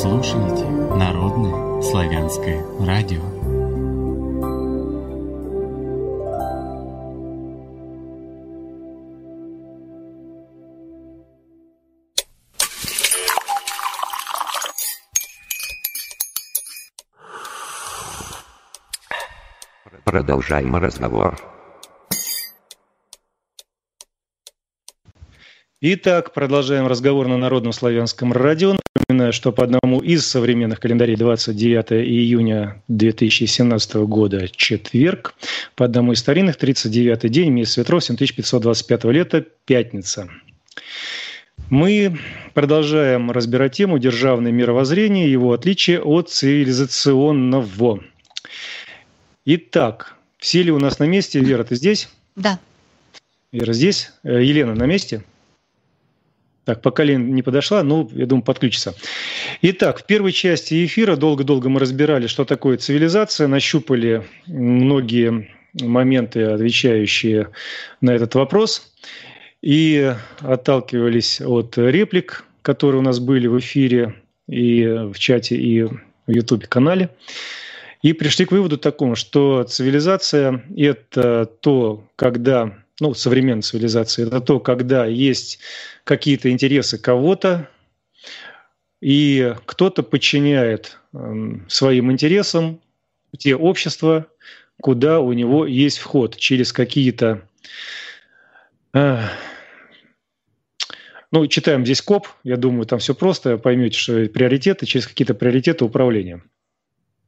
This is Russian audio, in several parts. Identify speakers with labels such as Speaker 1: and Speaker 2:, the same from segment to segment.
Speaker 1: слушаете
Speaker 2: Народное славянское радио.
Speaker 1: Продолжаем разговор. Итак, продолжаем разговор на Народном славянском радио. Напоминаю, что по одному из современных календарей 29 июня 2017 года четверг, по одному из старинных 39 день, месяц ветров, 7525 лета, пятница. Мы продолжаем разбирать тему «Державное мировоззрение и его отличие от цивилизационного». Итак, все ли у нас на месте? Вера, ты здесь? Да. Вера здесь? Э, Елена на месте? Так, пока Лен не подошла, ну, я думаю, подключится. Итак, в первой части эфира долго-долго мы разбирали, что такое цивилизация, нащупали многие моменты, отвечающие на этот вопрос, и отталкивались от реплик, которые у нас были в эфире и в чате, и в YouTube-канале. И пришли к выводу такому, что цивилизация – это то, когда ну, современной цивилизации, это то, когда есть какие-то интересы кого-то, и кто-то подчиняет эм, своим интересам те общества, куда у него есть вход через какие-то... Э, ну, читаем здесь КОП, я думаю, там все просто, поймете, что приоритеты через какие-то приоритеты управления.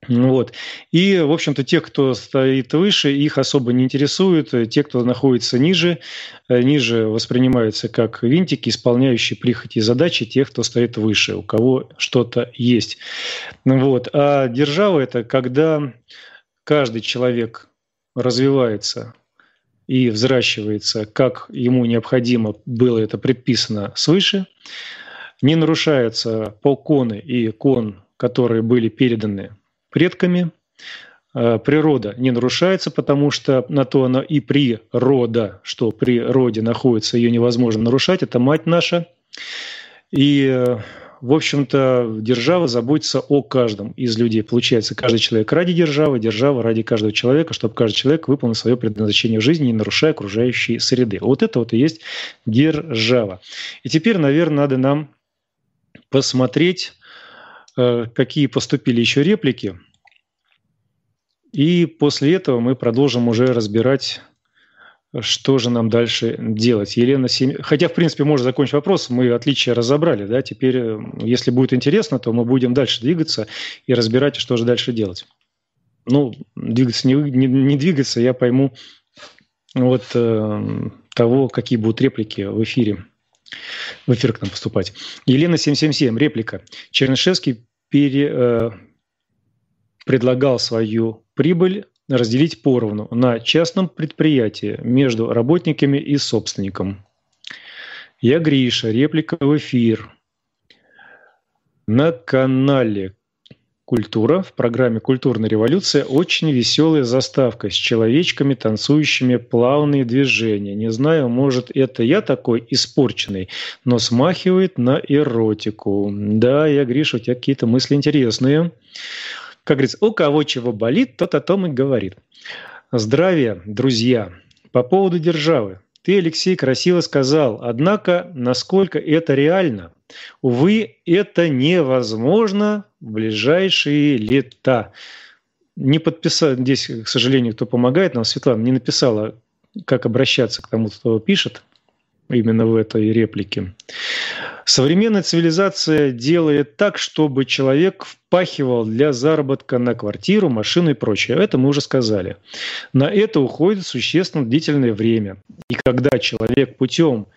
Speaker 1: Ну вот. И, в общем-то, те, кто стоит выше, их особо не интересует. Те, кто находится ниже, э, ниже воспринимаются как винтики, исполняющие прихоти и задачи тех, кто стоит выше, у кого что-то есть. Ну вот. А держава – это когда каждый человек развивается и взращивается, как ему необходимо было это предписано свыше, не нарушаются полконы и кон, которые были переданы – предками. Э, природа не нарушается, потому что на то она и природа, что природе находится, ее невозможно нарушать. Это мать наша. И, э, в общем-то, держава заботится о каждом из людей. Получается, каждый человек ради державы, держава ради каждого человека, чтобы каждый человек выполнил свое предназначение в жизни, не нарушая окружающей среды. Вот это вот и есть держава. И теперь, наверное, надо нам посмотреть Э, какие поступили еще реплики. И после этого мы продолжим уже разбирать, что же нам дальше делать. Елена Сем... Хотя, в принципе, можно закончить вопрос. Мы отличия разобрали. Да? Теперь, э, если будет интересно, то мы будем дальше двигаться и разбирать, что же дальше делать. Ну, двигаться, не, не, не двигаться, я пойму вот э, того, какие будут реплики в эфире в эфир к нам поступать. Елена 777, реплика. Чернышевский пере, э, предлагал свою прибыль разделить поровну на частном предприятии между работниками и собственником. Я Гриша, реплика в эфир. На канале Культура в программе «Культурная революция» очень веселая заставка с человечками, танцующими плавные движения. Не знаю, может, это я такой испорченный, но смахивает на эротику. Да, я, Гриша, у тебя какие-то мысли интересные. Как говорится, у кого чего болит, тот о том и говорит. Здравия, друзья. По поводу державы. Ты, Алексей, красиво сказал. Однако, насколько это реально? Увы, это невозможно ближайшие лета. Не подписал, здесь, к сожалению, кто помогает нам, Светлана не написала, как обращаться к тому, кто пишет именно в этой реплике. Современная цивилизация делает так, чтобы человек впахивал для заработка на квартиру, машину и прочее. Это мы уже сказали. На это уходит существенно длительное время. И когда человек путем –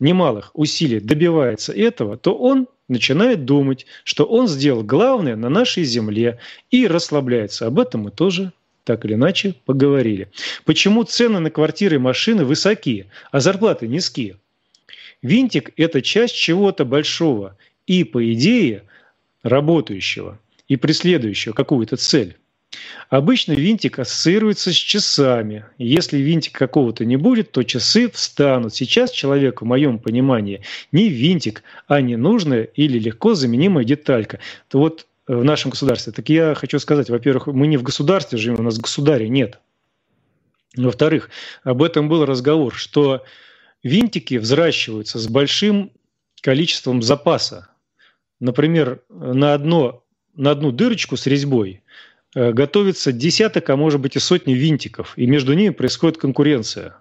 Speaker 1: немалых усилий добивается этого, то он начинает думать, что он сделал главное на нашей земле и расслабляется. Об этом мы тоже так или иначе поговорили. Почему цены на квартиры и машины высокие, а зарплаты низкие? Винтик – это часть чего-то большого и, по идее, работающего и преследующего какую-то цель. Обычно винтик ассоциируется с часами. Если винтик какого-то не будет, то часы встанут. Сейчас человек, в моем понимании, не винтик, а ненужная или легко заменимая деталька. То вот э, в нашем государстве. Так я хочу сказать, во-первых, мы не в государстве живем, у нас государя нет. Во-вторых, об этом был разговор, что винтики взращиваются с большим количеством запаса. Например, на, одно, на одну дырочку с резьбой – Э, готовится десяток, а может быть и сотни винтиков, и между ними происходит конкуренция.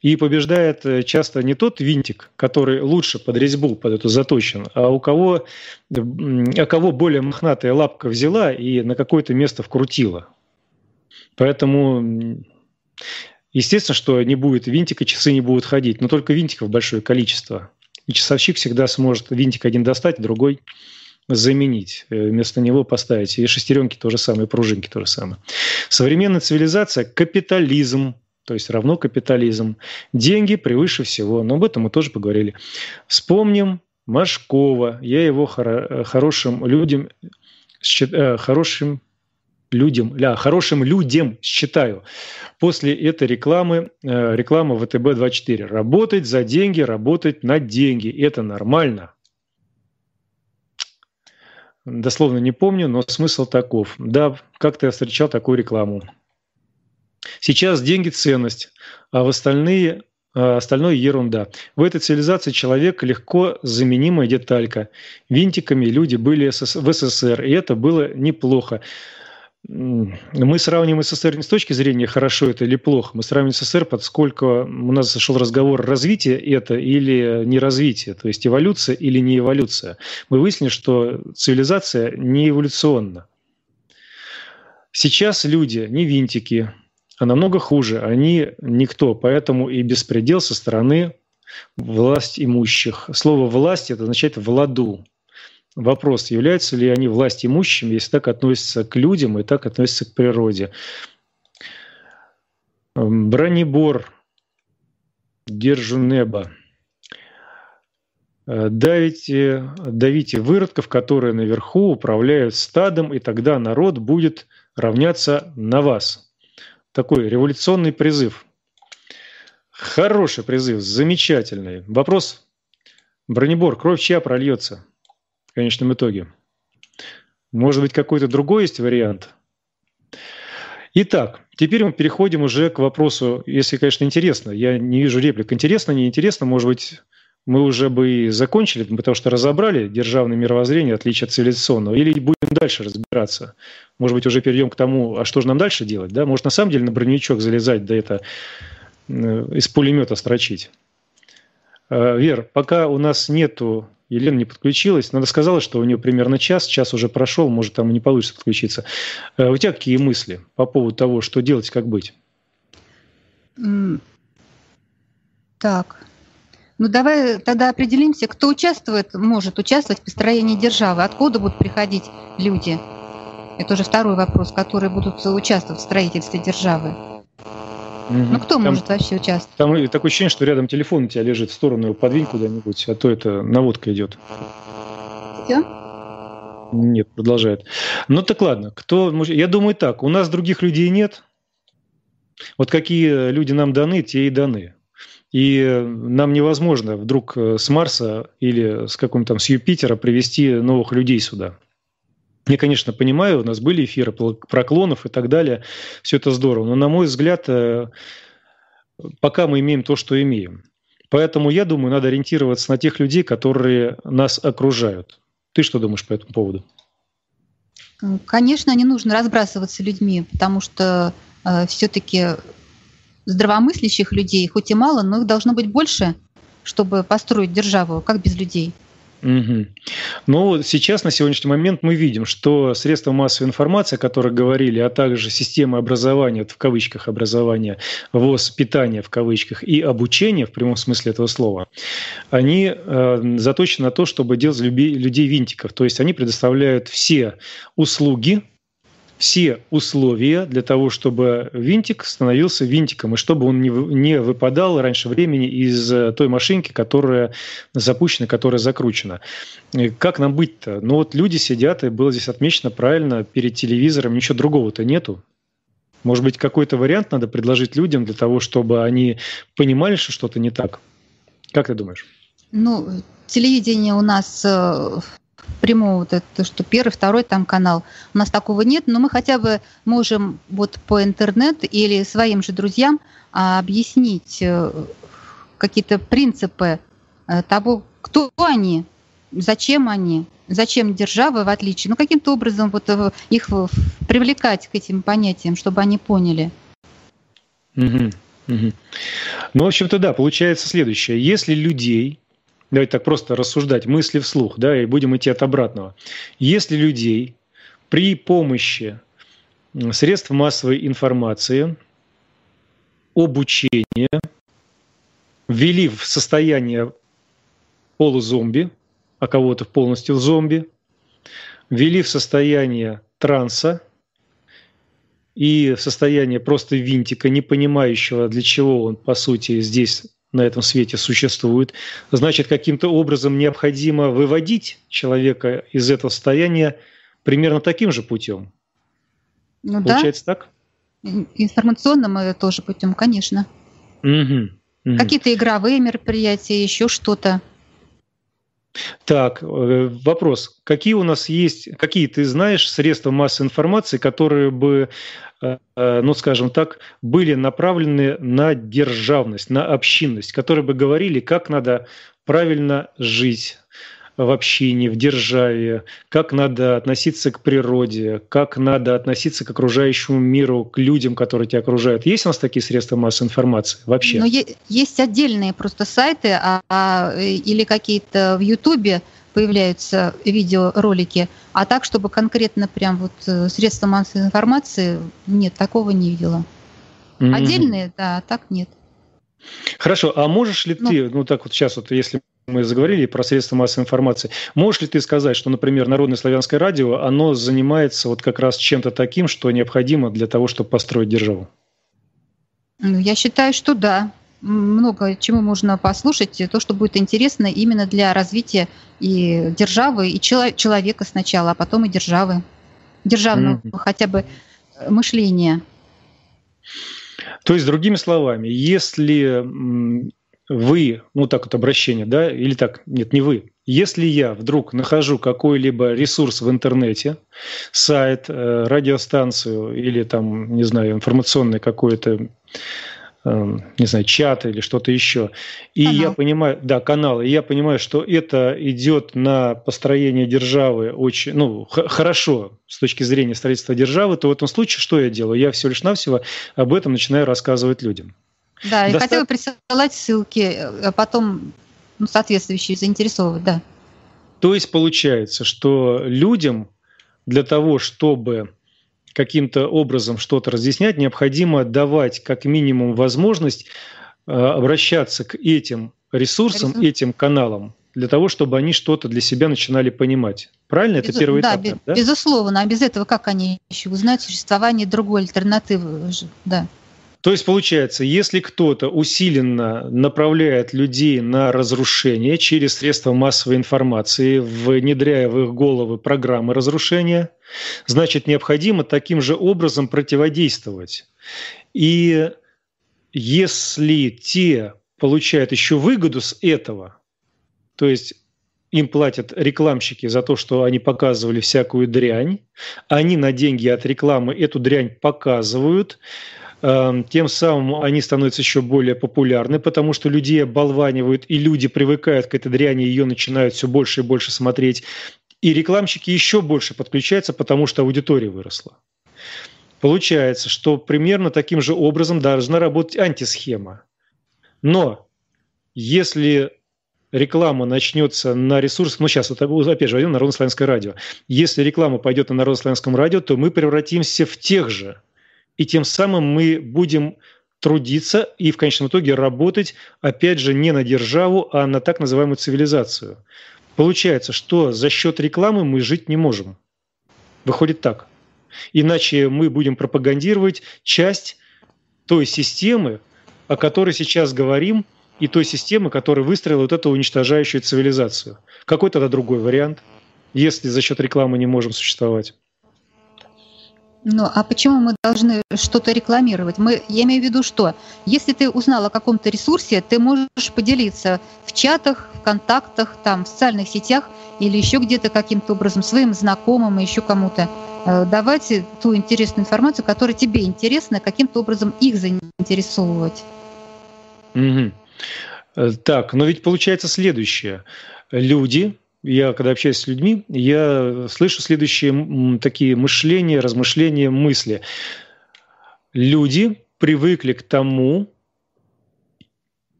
Speaker 1: И побеждает э, часто не тот винтик, который лучше под резьбу, под эту заточен, а у кого, а кого более мохнатая лапка взяла и на какое-то место вкрутила. Поэтому естественно, что не будет винтика, часы не будут ходить, но только винтиков большое количество. И часовщик всегда сможет винтик один достать, другой заменить, э, вместо него поставить. И шестеренки то же самое, и пружинки то же самое. Современная цивилизация, капитализм, то есть равно капитализм. Деньги превыше всего, но об этом мы тоже поговорили. Вспомним Машкова. Я его хоро- э, хорошим людям, счит- э, хорошим людям, ля, хорошим людям считаю. После этой рекламы, реклама ВТБ-24. Работать за деньги, работать на деньги. Это нормально дословно не помню, но смысл таков. Да, как-то я встречал такую рекламу. Сейчас деньги – ценность, а в остальные а остальное – ерунда. В этой цивилизации человек – легко заменимая деталька. Винтиками люди были в СССР, и это было неплохо. Ну, мы сравним СССР не с точки зрения хорошо это или плохо, мы сравним СССР, поскольку у нас зашел разговор развитие это или не развитие, то есть эволюция или не эволюция. Мы выяснили, что цивилизация не эволюционна. Сейчас люди не винтики, а намного хуже, они никто, поэтому и беспредел со стороны власть имущих. Слово «власть» это означает «владу», вопрос, являются ли они власть имущими, если так относятся к людям и так относятся к природе. Эм, бронебор, держу небо. Э, давите, давите выродков, которые наверху управляют стадом, и тогда народ будет равняться на вас. Такой революционный призыв. Хороший призыв, замечательный. Вопрос, Бронебор, кровь чья прольется? в конечном итоге. Может быть, какой-то другой есть вариант? Итак, теперь мы переходим уже к вопросу, если, конечно, интересно. Я не вижу реплик. Интересно, неинтересно, может быть, мы уже бы и закончили, потому что разобрали державное мировоззрение, отличие от цивилизационного, или будем дальше разбираться. Может быть, уже перейдем к тому, а что же нам дальше делать, да? Может, на самом деле на броневичок залезать, да это э, из пулемета строчить. Э, Вер, пока у нас нету Елена не подключилась. Надо сказала, что у нее примерно час, час уже прошел, может, там и не получится подключиться. Э, у тебя какие мысли по поводу того, что делать, как быть?
Speaker 2: Так. Ну, давай тогда определимся, кто участвует, может участвовать в построении державы, откуда будут приходить люди. Это уже второй вопрос, которые будут участвовать в строительстве державы.
Speaker 1: Угу. Ну, кто там, может
Speaker 2: вообще участвовать?
Speaker 1: Там такое ощущение, что рядом телефон у тебя лежит в сторону, его подвинь куда-нибудь, а то это наводка идет. Все? Нет, продолжает. Ну так ладно, кто... Я думаю так, у нас других людей нет. Вот какие люди нам даны, те и даны. И э, нам невозможно вдруг э, с Марса или с каком-то там с Юпитера привести новых людей сюда. Я, конечно, понимаю, у нас были эфиры про клонов и так далее, все это здорово, но, на мой взгляд, э, пока мы имеем то, что имеем. Поэтому, я думаю, надо ориентироваться на тех людей, которые нас окружают. Ты что думаешь по этому поводу?
Speaker 2: Конечно, не нужно разбрасываться людьми, потому что э, все-таки здравомыслящих людей, хоть и мало, но их должно быть больше, чтобы построить державу. Как без людей?
Speaker 1: Угу. Ну, сейчас, на сегодняшний момент, мы видим, что средства массовой информации, о которых говорили, а также системы образования, в кавычках образования, воспитания в кавычках и обучения в прямом смысле этого слова, они э, заточены на то, чтобы делать людей винтиков. То есть они предоставляют все услуги, все условия для того, чтобы винтик становился винтиком, и чтобы он не, не выпадал раньше времени из э, той машинки, которая запущена, которая закручена. И э, как нам быть-то? Ну вот люди сидят, и было здесь отмечено правильно, перед телевизором ничего другого-то нету. Может быть, какой-то вариант надо предложить людям для того, чтобы они понимали, что что-то не так? Как ты думаешь?
Speaker 2: Ну, телевидение у нас э, прямого, вот это, что первый, второй там канал. У нас такого нет, но мы хотя бы можем вот по интернету или своим же друзьям а, объяснить э, какие-то принципы э, того, кто они, зачем они, зачем державы в отличие, ну каким-то образом вот э, их привлекать к этим понятиям, чтобы они поняли.
Speaker 1: Угу, угу. Ну, в общем-то, да, получается следующее. Если людей давайте так просто рассуждать, мысли вслух, да, и будем идти от обратного. Если людей при помощи средств массовой информации, обучения, ввели в состояние полузомби, а кого-то полностью в зомби, ввели в состояние транса и в состояние просто винтика, не понимающего, для чего он, по сути, здесь на этом свете существует, значит, каким-то образом необходимо выводить человека из этого состояния примерно таким же путем.
Speaker 2: Ну, Получается да. так? Информационным это тоже путем, конечно.
Speaker 1: Угу, угу. Какие-то
Speaker 2: игровые мероприятия, еще что-то.
Speaker 1: Так, э, вопрос. Какие у нас есть, какие ты знаешь средства массовой информации, которые бы, э, э, ну скажем так, были направлены на державность, на общинность, которые бы говорили, как надо правильно жить, в общине, в державе, как надо относиться к природе, как надо относиться к окружающему миру, к людям, которые тебя окружают. Есть у нас такие средства массовой информации вообще? Но ну,
Speaker 2: есть отдельные просто сайты а, а, или какие-то в Ютубе появляются видеоролики, а так, чтобы конкретно прям вот э, средства массовой информации, нет, такого не видела.
Speaker 1: Mm-hmm. Отдельные,
Speaker 2: да, а так нет.
Speaker 1: Хорошо, а можешь ли ну, ты, ну так вот сейчас вот, если мы заговорили про средства массовой информации. Можешь ли ты сказать, что, например, Народное славянское радио, оно занимается вот как раз чем-то таким, что необходимо для того, чтобы построить державу?
Speaker 2: Ну, я считаю, что да. Много чему можно послушать, то, что будет интересно именно для развития и державы, и чело- человека сначала, а потом и державы, державного mm-hmm. хотя бы э, мышления.
Speaker 1: То есть, другими словами, если вы, ну так вот обращение, да, или так, нет, не вы. Если я вдруг нахожу какой-либо ресурс в интернете, сайт, э, радиостанцию или там, не знаю, информационный какой-то э, не знаю, чат или что-то еще. И канал. я понимаю, да, канал, и я понимаю, что это идет на построение державы очень, ну, хорошо с точки зрения строительства державы, то в этом случае что я делаю? Я все лишь навсего об этом начинаю рассказывать людям.
Speaker 2: Да, и хотела присылать ссылки, а потом ну, соответствующие заинтересовывать, да.
Speaker 1: То есть получается, что людям для того, чтобы каким-то образом что-то разъяснять, необходимо давать как минимум возможность э, обращаться к этим ресурсам, Ресурс. этим каналам, для того, чтобы они что-то для себя начинали понимать. Правильно? Безу... Это первый да, этап. Без... Да,
Speaker 2: безусловно. А без этого как они еще узнают существование другой альтернативы? Да.
Speaker 1: То есть получается, если кто-то усиленно направляет людей на разрушение через средства массовой информации, внедряя в их головы программы разрушения, значит, необходимо таким же образом противодействовать. И если те получают еще выгоду с этого, то есть им платят рекламщики за то, что они показывали всякую дрянь, они на деньги от рекламы эту дрянь показывают – Эм, тем самым они становятся еще более популярны, потому что людей оболванивают, и люди привыкают к этой дряни, ее начинают все больше и больше смотреть. И рекламщики еще больше подключаются, потому что аудитория выросла. Получается, что примерно таким же образом должна работать антисхема. Но если реклама начнется на ресурсах, ну сейчас, вот, опять же, на Народно-славянское радио. Если реклама пойдет на Народно-славянском радио, то мы превратимся в тех же и тем самым мы будем трудиться и в конечном итоге работать, опять же, не на державу, а на так называемую цивилизацию. Получается, что за счет рекламы мы жить не можем. Выходит так. Иначе мы будем пропагандировать часть той системы, о которой сейчас говорим, и той системы, которая выстроила вот эту уничтожающую цивилизацию. Какой тогда другой вариант, если за счет рекламы не можем существовать?
Speaker 2: Ну, а почему мы должны что-то рекламировать? Мы, я имею в виду, что если ты узнал о каком-то ресурсе, ты можешь поделиться в чатах, в контактах, там, в социальных сетях или еще где-то каким-то образом своим знакомым и еще кому-то э, давать ту интересную информацию, которая тебе интересна, каким-то образом их заинтересовывать.
Speaker 1: Угу. Так, но ведь получается следующее. Люди, я когда общаюсь с людьми, я слышу следующие такие мышления, размышления, мысли. Люди привыкли к тому,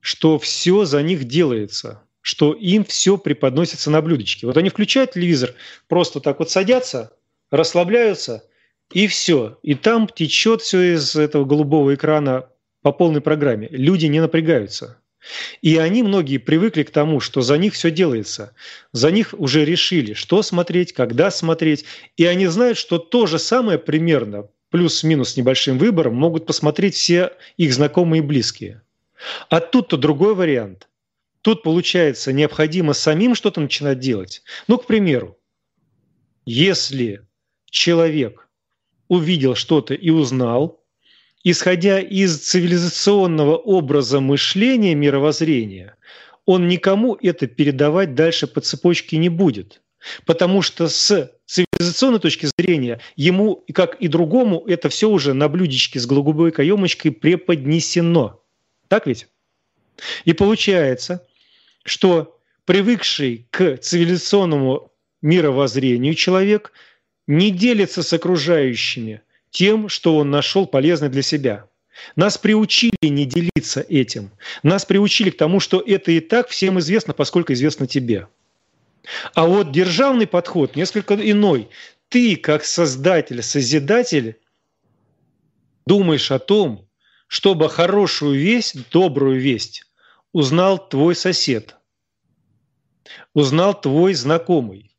Speaker 1: что все за них делается, что им все преподносится на блюдечке. Вот они включают телевизор, просто так вот садятся, расслабляются, и все. И там течет все из этого голубого экрана по полной программе. Люди не напрягаются. И они многие привыкли к тому, что за них все делается. За них уже решили, что смотреть, когда смотреть. И они знают, что то же самое примерно, плюс-минус небольшим выбором, могут посмотреть все их знакомые и близкие. А тут-то другой вариант. Тут, получается, необходимо самим что-то начинать делать. Ну, к примеру, если человек увидел что-то и узнал – исходя из цивилизационного образа мышления, мировоззрения, он никому это передавать дальше по цепочке не будет. Потому что с цивилизационной точки зрения ему, как и другому, это все уже на блюдечке с голубой каемочкой преподнесено. Так ведь? И получается, что привыкший к цивилизационному мировоззрению человек не делится с окружающими – тем, что он нашел полезно для себя. Нас приучили не делиться этим. Нас приучили к тому, что это и так всем известно, поскольку известно тебе. А вот державный подход несколько иной. Ты, как создатель, созидатель, думаешь о том, чтобы хорошую весть, добрую весть узнал твой сосед, узнал твой знакомый,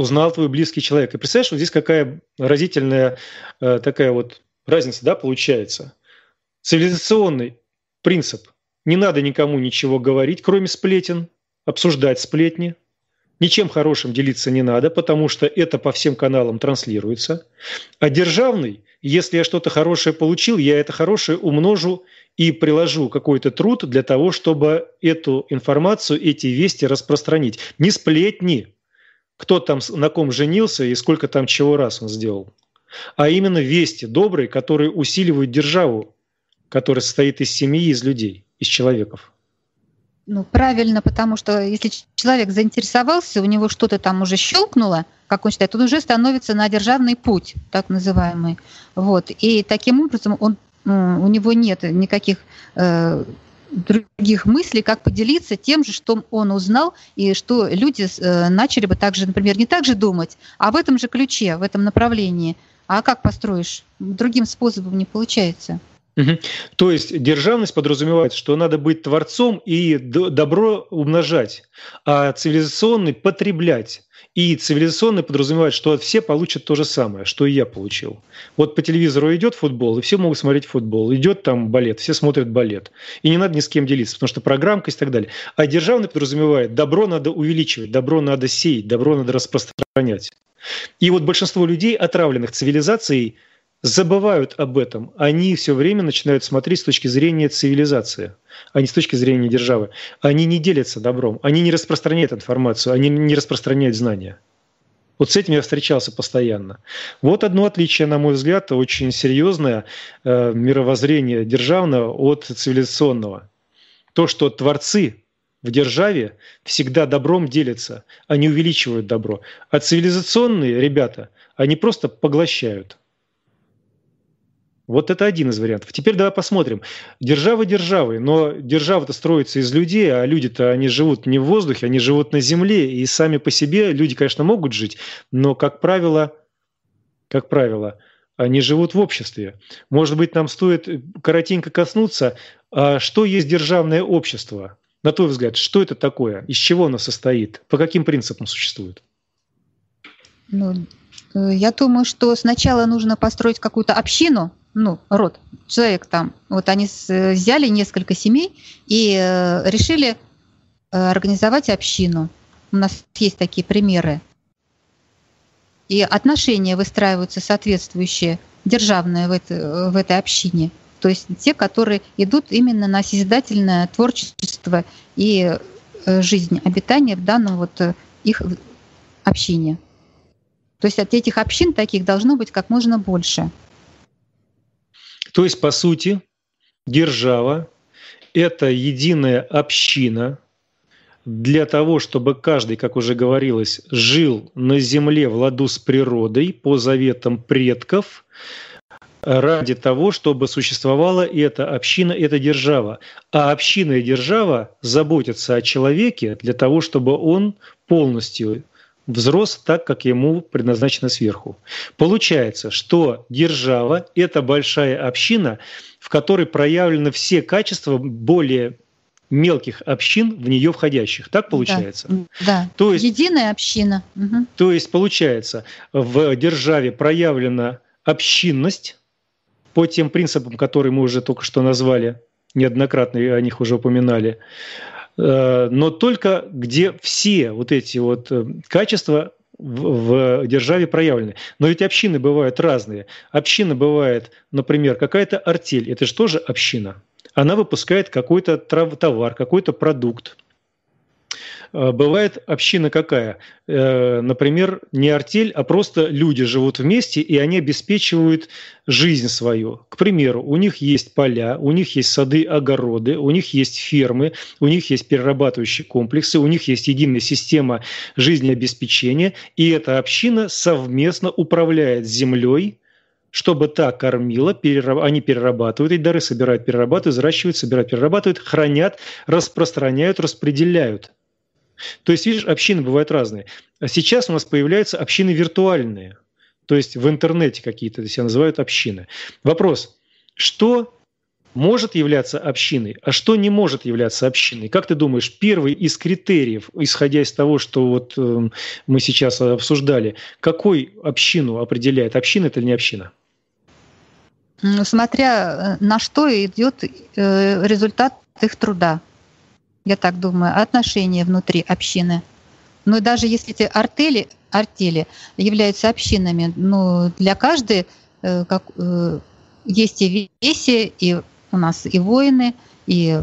Speaker 1: узнал твой близкий человек. И представляешь, вот здесь какая разительная э, такая вот разница, да, получается. Цивилизационный принцип. Не надо никому ничего говорить, кроме сплетен, обсуждать сплетни. Ничем хорошим делиться не надо, потому что это по всем каналам транслируется. А державный, если я что-то хорошее получил, я это хорошее умножу и приложу какой-то труд для того, чтобы эту информацию, эти вести распространить. Не сплетни, кто там на ком женился и сколько там чего раз он сделал, а именно вести добрые, которые усиливают державу, которая состоит из семьи, из людей, из человеков.
Speaker 2: Ну, правильно, потому что если человек заинтересовался, у него что-то там уже щелкнуло, как он считает, он уже становится на державный путь, так называемый. Вот. И таким образом он, ну, у него нет никаких э, других мыслей, как поделиться тем же, что он узнал, и что люди э, начали бы также, например, не так же думать, а в этом же ключе, в этом направлении. А как построишь? Другим способом не получается.
Speaker 1: Угу. То есть державность подразумевает, что надо быть творцом и добро умножать, а цивилизационный потреблять. И цивилизационный подразумевает, что все получат то же самое, что и я получил. Вот по телевизору идет футбол, и все могут смотреть футбол. Идет там балет, все смотрят балет. И не надо ни с кем делиться, потому что программка и так далее. А державный подразумевает, добро надо увеличивать, добро надо сеять, добро надо распространять. И вот большинство людей, отравленных цивилизацией, забывают об этом. Они все время начинают смотреть с точки зрения цивилизации, а не с точки зрения державы. Они не делятся добром, они не распространяют информацию, они не распространяют знания. Вот с этим я встречался постоянно. Вот одно отличие, на мой взгляд, очень серьезное э, мировоззрение державного от цивилизационного. То, что творцы в державе всегда добром делятся, они увеличивают добро. А цивилизационные ребята, они просто поглощают. Вот это один из вариантов. Теперь давай посмотрим. Державы державы, но держава-то строится из людей, а люди-то они живут не в воздухе, они живут на земле, и сами по себе люди, конечно, могут жить, но, как правило, как правило, они живут в обществе. Может быть, нам стоит коротенько коснуться, а что есть державное общество? На твой взгляд, что это такое? Из чего оно состоит? По каким принципам существует?
Speaker 2: Ну, э, я думаю, что сначала нужно построить какую-то общину, ну, род, человек там, вот они взяли несколько семей и э, решили э, организовать общину. У нас есть такие примеры. И отношения выстраиваются соответствующие, державные в, это, в этой общине. То есть те, которые идут именно на созидательное творчество и э, жизнь, обитание в данном вот их общине. То есть от этих общин таких должно быть как можно больше.
Speaker 1: То есть, по сути, держава – это единая община для того, чтобы каждый, как уже говорилось, жил на земле в ладу с природой по заветам предков, ради того, чтобы существовала эта община, эта держава. А община и держава заботятся о человеке для того, чтобы он полностью взрос так, как ему предназначено сверху. Получается, что держава – это большая община, в которой проявлены все качества более мелких общин в нее входящих. Так получается?
Speaker 2: Да. То есть, Единая община. Угу.
Speaker 1: То есть получается, в державе проявлена общинность по тем принципам, которые мы уже только что назвали, неоднократно о них уже упоминали. Э, но только где все вот эти вот э, качества в, в державе проявлены. Но ведь общины бывают разные. Община бывает, например, какая-то артель, это же тоже община. Она выпускает какой-то товар, какой-то продукт. Э, бывает община какая? Э, например, не артель, а просто люди живут вместе, и они обеспечивают жизнь свою. К примеру, у них есть поля, у них есть сады, огороды, у них есть фермы, у них есть перерабатывающие комплексы, у них есть единая система жизнеобеспечения, и эта община совместно управляет землей, чтобы та кормила, перераб... они перерабатывают и дары, собирают, перерабатывают, взращивают, собирают, перерабатывают, хранят, распространяют, распределяют – то есть, видишь, общины бывают разные. А сейчас у нас появляются общины виртуальные, то есть в интернете какие-то себя называют общины. Вопрос, что может являться общиной, а что не может являться общиной? Как ты думаешь, первый из критериев, исходя из того, что вот эм, мы сейчас обсуждали, какой общину определяет, община это или не община?
Speaker 2: Смотря э, на что идет э, результат их труда я так думаю, отношения внутри общины. Но ну, даже если эти артели, артели являются общинами, ну, для каждой э, как, э, есть и веси, и у нас и воины, и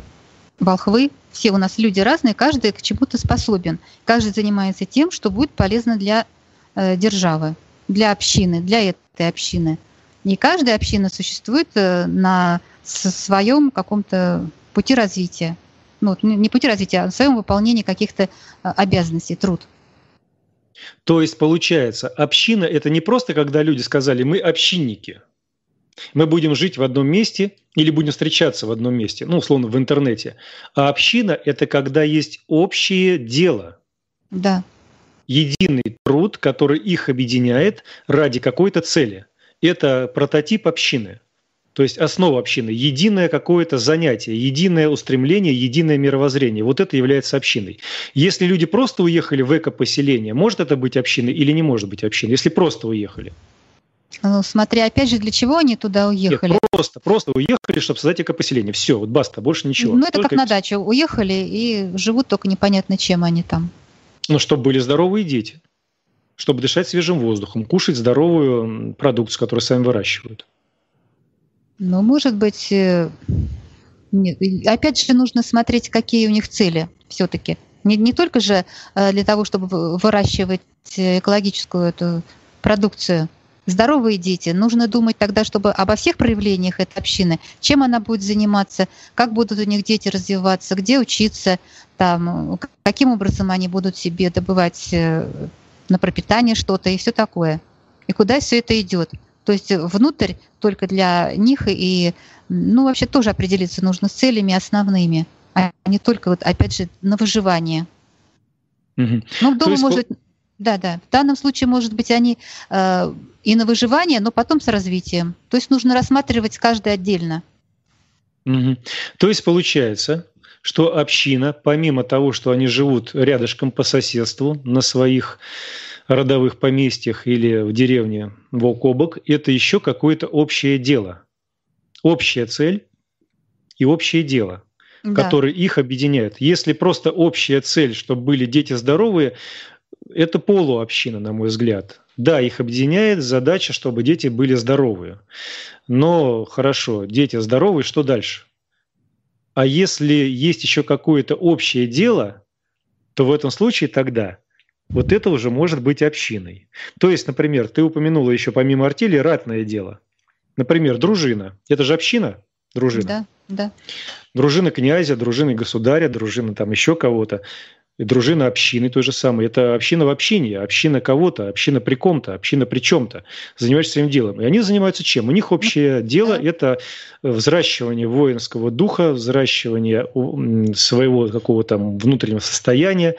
Speaker 2: волхвы, все у нас люди разные, каждый к чему-то способен. Каждый занимается тем, что будет полезно для э, державы, для общины, для этой общины. Не каждая община существует э, на своем каком-то пути развития ну, не пути развития, а в своем выполнении каких-то а, обязанностей, труд.
Speaker 1: То есть получается, община это не просто когда люди сказали, мы общинники, мы будем жить в одном месте или будем встречаться в одном месте, ну, условно, в интернете. А община это когда есть общее дело. Да. Единый труд, который их объединяет ради какой-то цели. Это прототип общины. То есть основа общины – единое какое-то занятие, единое устремление, единое мировоззрение. Вот это является общиной. Если люди просто уехали в эко-поселение, может это быть общиной или не может быть общиной, если просто уехали?
Speaker 2: Ну, смотря, опять же, для чего они туда
Speaker 1: уехали? Нет, просто, просто уехали, чтобы создать эко поселение. Все, вот баста, больше ничего. Ну, это только... как на
Speaker 2: дачу. Уехали и живут только непонятно, чем они там.
Speaker 1: Ну, чтобы были здоровые дети, чтобы дышать свежим воздухом, кушать здоровую продукцию, которую сами выращивают.
Speaker 2: Ну, может быть, э, опять же, нужно смотреть, какие у них цели все-таки. Не, не только же э, для того, чтобы выращивать э, экологическую эту продукцию. Здоровые дети. Нужно думать тогда, чтобы обо всех проявлениях этой общины, чем она будет заниматься, как будут у них дети развиваться, где учиться, там, каким образом они будут себе добывать на пропитание что-то и все такое. И куда все это идет. То есть э, внутрь только для них и, ну, вообще тоже определиться нужно с целями основными, а не только, вот, опять же, на выживание. Угу. Ну, дома есть... может... Да, да. В данном случае, может быть, они э, и на выживание, но потом с развитием. То есть нужно рассматривать каждый отдельно.
Speaker 1: Угу. То есть получается, что община, помимо того, что они живут рядышком по соседству на своих родовых поместьях или в деревне бок о бок, это еще какое-то общее дело, общая цель и общее дело, да. которые их объединяют. Если просто общая цель, чтобы были дети здоровые, это полуобщина, на мой взгляд. Да, их объединяет задача, чтобы дети были здоровые. Но хорошо, дети здоровые, что дальше? А если есть еще какое-то общее дело, то в этом случае тогда вот это уже может быть общиной. То есть, например, ты упомянула еще помимо артели ратное дело. Например, дружина. Это же община, дружина.
Speaker 2: Да, да.
Speaker 1: Дружина князя, дружина государя, дружина там еще кого-то и дружина общины то же самое Это община в общине, община кого-то, община при ком-то, община при чем-то. Занимаешься своим делом. И они занимаются чем? У них общее ну, дело – это взращивание воинского духа, взращивание своего какого-то внутреннего состояния,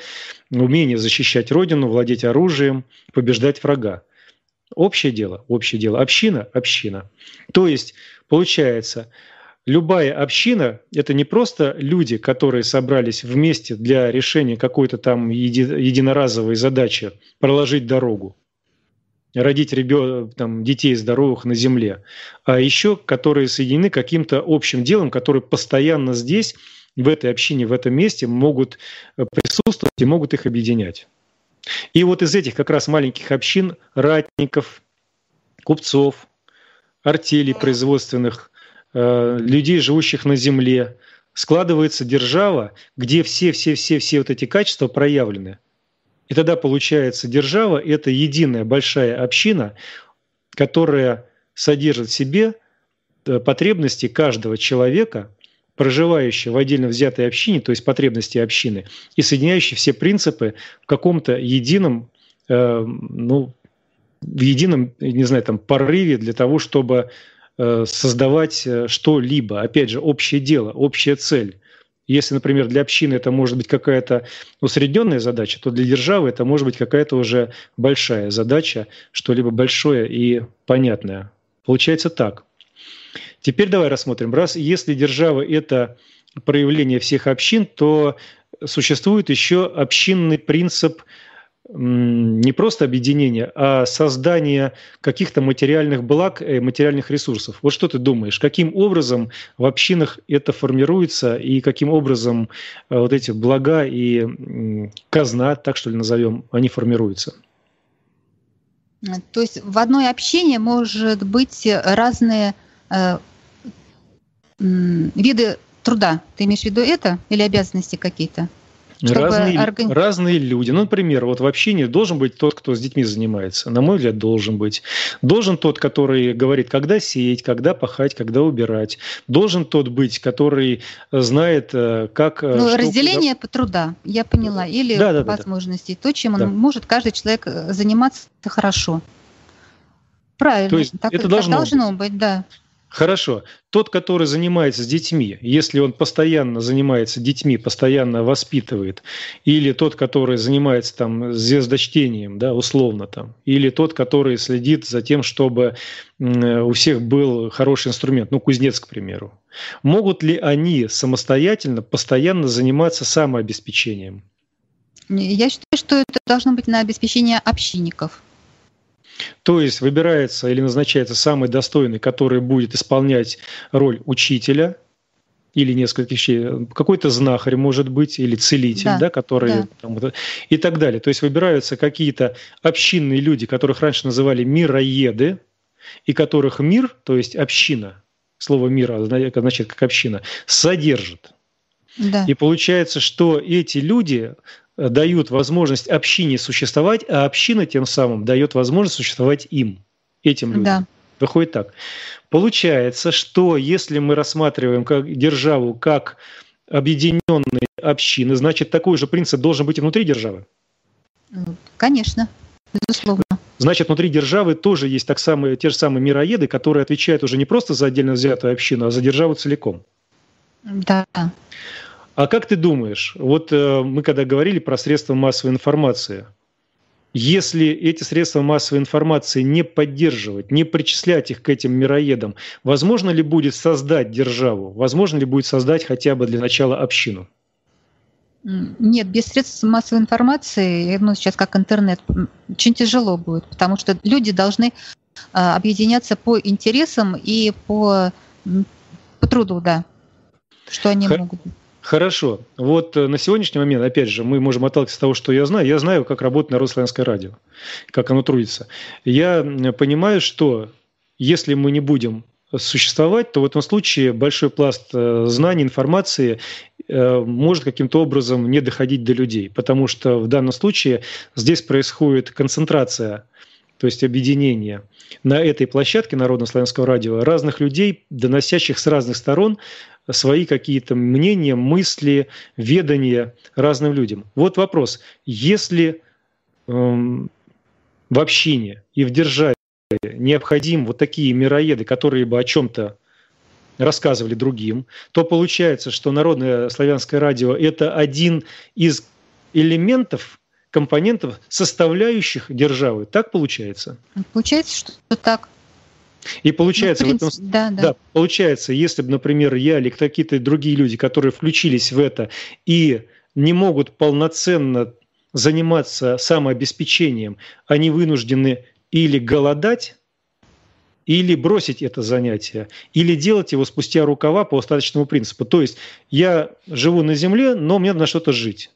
Speaker 1: умение защищать родину, владеть оружием, побеждать врага. Общее дело, общее дело. Община, община. То есть, получается, любая община – это не просто люди, которые собрались вместе для решения какой-то там еди, единоразовой задачи проложить дорогу, родить ребё, там, детей здоровых на земле, а еще которые соединены каким-то общим делом, которые постоянно здесь, в этой общине, в этом месте могут э, присутствовать и могут их объединять. И вот из этих как раз маленьких общин, ратников, купцов, артелей производственных – Э, людей, живущих на земле. Складывается держава, где все-все-все-все вот эти качества проявлены. И тогда получается держава – это единая большая община, которая содержит в себе э, потребности каждого человека, проживающего в отдельно взятой общине, то есть потребности общины, и соединяющие все принципы в каком-то едином, э, ну, в едином, не знаю, там, порыве для того, чтобы Э, создавать э, что-либо. Опять же, общее дело, общая цель. Если, например, для общины это может быть какая-то усредненная задача, то для державы это может быть какая-то уже большая задача, что-либо большое и понятное. Получается так. Теперь давай рассмотрим. Раз если держава – это проявление всех общин, то существует еще общинный принцип – не просто объединение, а создание каких-то материальных благ, материальных ресурсов. Вот что ты думаешь, каким образом в общинах это формируется и каким образом э, вот эти блага и казна, так что ли назовем, они формируются?
Speaker 2: То есть в одной общине может быть разные э, виды труда. Ты имеешь в виду это или обязанности какие-то?
Speaker 1: Чтобы разные, органи... разные люди. Ну, например, вот в общении должен быть тот, кто с детьми занимается. На мой взгляд, должен быть. Должен тот, который говорит, когда сеять, когда пахать, когда убирать. Должен тот быть, который знает, э, как... Э, ну, что... разделение
Speaker 2: по труда, я поняла, или да, да, возможностей. Да, да. То, чем да. может каждый человек э, заниматься хорошо. Правильно, То есть так это должно, должно быть. быть, да.
Speaker 1: Хорошо. Тот, который занимается детьми, если он постоянно занимается детьми, постоянно воспитывает, или тот, который занимается там звездочтением, да, условно там, или тот, который следит за тем, чтобы э, у всех был хороший инструмент, ну, кузнец, к примеру, могут ли они самостоятельно, постоянно заниматься самообеспечением?
Speaker 2: Я считаю, что это должно быть на обеспечение общинников.
Speaker 1: То есть выбирается или назначается самый достойный, который будет исполнять роль учителя или несколько вещей. Какой-то знахарь может быть, или целитель, да, да который да. Там, и так далее. То есть выбираются какие-то общинные люди, которых раньше называли мироеды, и которых мир, то есть община, слово мир означает как община, содержит. Да. И получается, что эти люди дают возможность общине существовать, а община тем самым дает возможность существовать им, этим людям. Да. Выходит так. Получается, что если мы рассматриваем как державу как объединенные общины, значит, такой же принцип должен быть и внутри державы?
Speaker 2: Ну, конечно, безусловно.
Speaker 1: Значит, внутри державы тоже есть так самые, те же самые мироеды, которые отвечают уже не просто за отдельно взятую общину, а за державу целиком. Да, а как ты думаешь, вот э, мы когда говорили про средства массовой информации, если эти средства массовой информации не поддерживать, не причислять их к этим мироедам, возможно ли будет создать державу? Возможно ли будет создать хотя бы для начала общину?
Speaker 2: Нет, без средств массовой информации, ну сейчас как интернет, очень тяжело будет, потому что люди должны а, объединяться по интересам и по, по труду, да,
Speaker 1: что они Х- могут. Хорошо. Вот э, на сегодняшний момент, опять же, мы можем отталкиваться от того, что я знаю. Я знаю, как работает Народславянское радио, как оно трудится. Я понимаю, что если мы не будем существовать, то в этом случае большой пласт э, знаний, информации э, может каким-то образом не доходить до людей, потому что в данном случае здесь происходит концентрация то есть объединение, на этой площадке Народно-славянского радио разных людей, доносящих с разных сторон свои какие-то мнения, мысли, ведания разным людям. Вот вопрос. Если эм, в общине и в державе необходим вот такие мироеды, которые бы о чем-то рассказывали другим, то получается, что Народное славянское радио – это один из элементов компонентов, составляющих державы. Так получается?
Speaker 2: Получается, что так.
Speaker 1: И получается, ну, принципе, в этом, да, да. Да, получается, если бы, например, я или какие-то другие люди, которые включились в это и не могут полноценно заниматься самообеспечением, они вынуждены или голодать, или бросить это занятие, или делать его спустя рукава по остаточному принципу. То есть я живу на земле, но мне надо на что-то жить.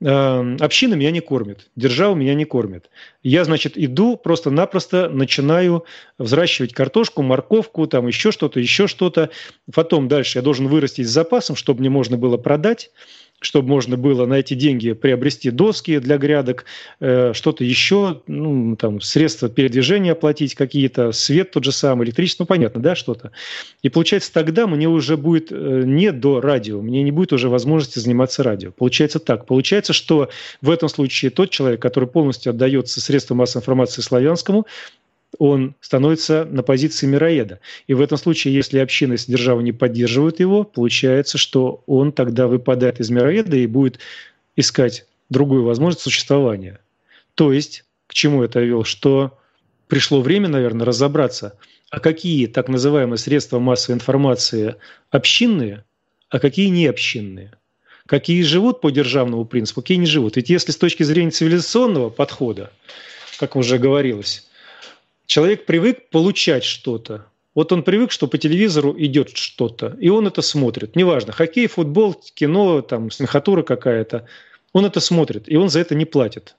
Speaker 1: Эм, община меня не кормит, держава меня не кормит. Я, значит, иду, просто-напросто начинаю взращивать картошку, морковку, там еще что-то, еще что-то. Потом дальше я должен вырасти с запасом, чтобы мне можно было продать чтобы можно было на эти деньги приобрести доски для грядок, э, что-то еще, ну, там, средства передвижения оплатить какие-то, свет тот же самый, электричество, ну, понятно, да, что-то. И получается, тогда мне уже будет э, не до радио, мне не будет уже возможности заниматься радио. Получается так. Получается, что в этом случае тот человек, который полностью отдается средствам массовой информации славянскому, он становится на позиции мироеда. И в этом случае, если община и содержава не поддерживают его, получается, что он тогда выпадает из мироеда и будет искать другую возможность существования. То есть, к чему это вел, что пришло время, наверное, разобраться, а какие так называемые средства массовой информации общинные, а какие не общинные. Какие живут по державному принципу, какие не живут. Ведь если с точки зрения цивилизационного подхода, как уже говорилось, Человек привык получать что-то. Вот он привык, что по телевизору идет что-то, и он это смотрит. Неважно, хоккей, футбол, кино, там, смехатура какая-то. Он это смотрит, и он за это не платит.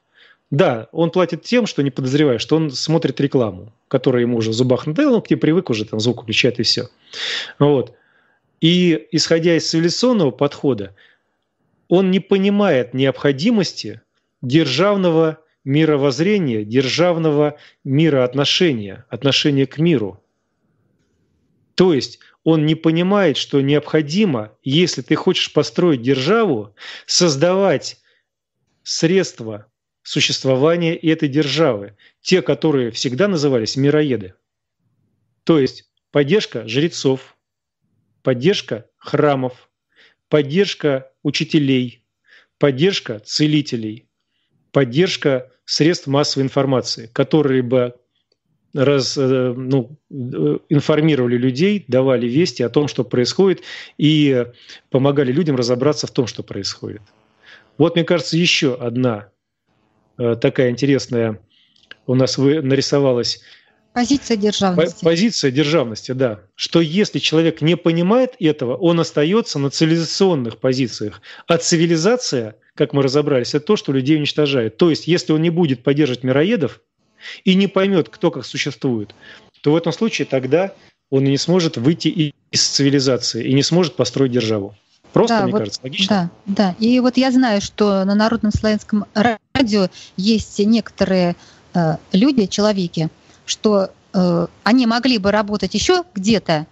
Speaker 1: Да, он платит тем, что не подозревает, что он смотрит рекламу, которая ему уже в зубах надоела, он к ней привык уже, там звук включает и все. Вот. И исходя из цивилизационного подхода, он не понимает необходимости державного мировоззрения, державного мироотношения, отношения к миру. То есть он не понимает, что необходимо, если ты хочешь построить державу, создавать средства существования этой державы, те, которые всегда назывались мироеды. То есть поддержка жрецов, поддержка храмов, поддержка учителей, поддержка целителей, поддержка средств массовой информации, которые бы раз, э, ну, э, информировали людей, давали вести о том, что происходит, и помогали людям разобраться в том, что происходит. Вот, мне кажется, еще одна э, такая интересная у нас нарисовалась Позиция державности. Позиция державности, да. Что если человек не понимает этого, он остается на цивилизационных позициях. А цивилизация, как мы разобрались, это то, что людей уничтожает. То есть, если он не будет поддерживать мироедов и не поймет, кто как существует, то в этом случае тогда он не сможет выйти из цивилизации и не сможет построить державу. Просто, да, мне вот, кажется, логично.
Speaker 2: Да, да. И вот я знаю, что на Народном славянском радио есть некоторые э, люди, человеки, что э, они могли бы работать еще где-то,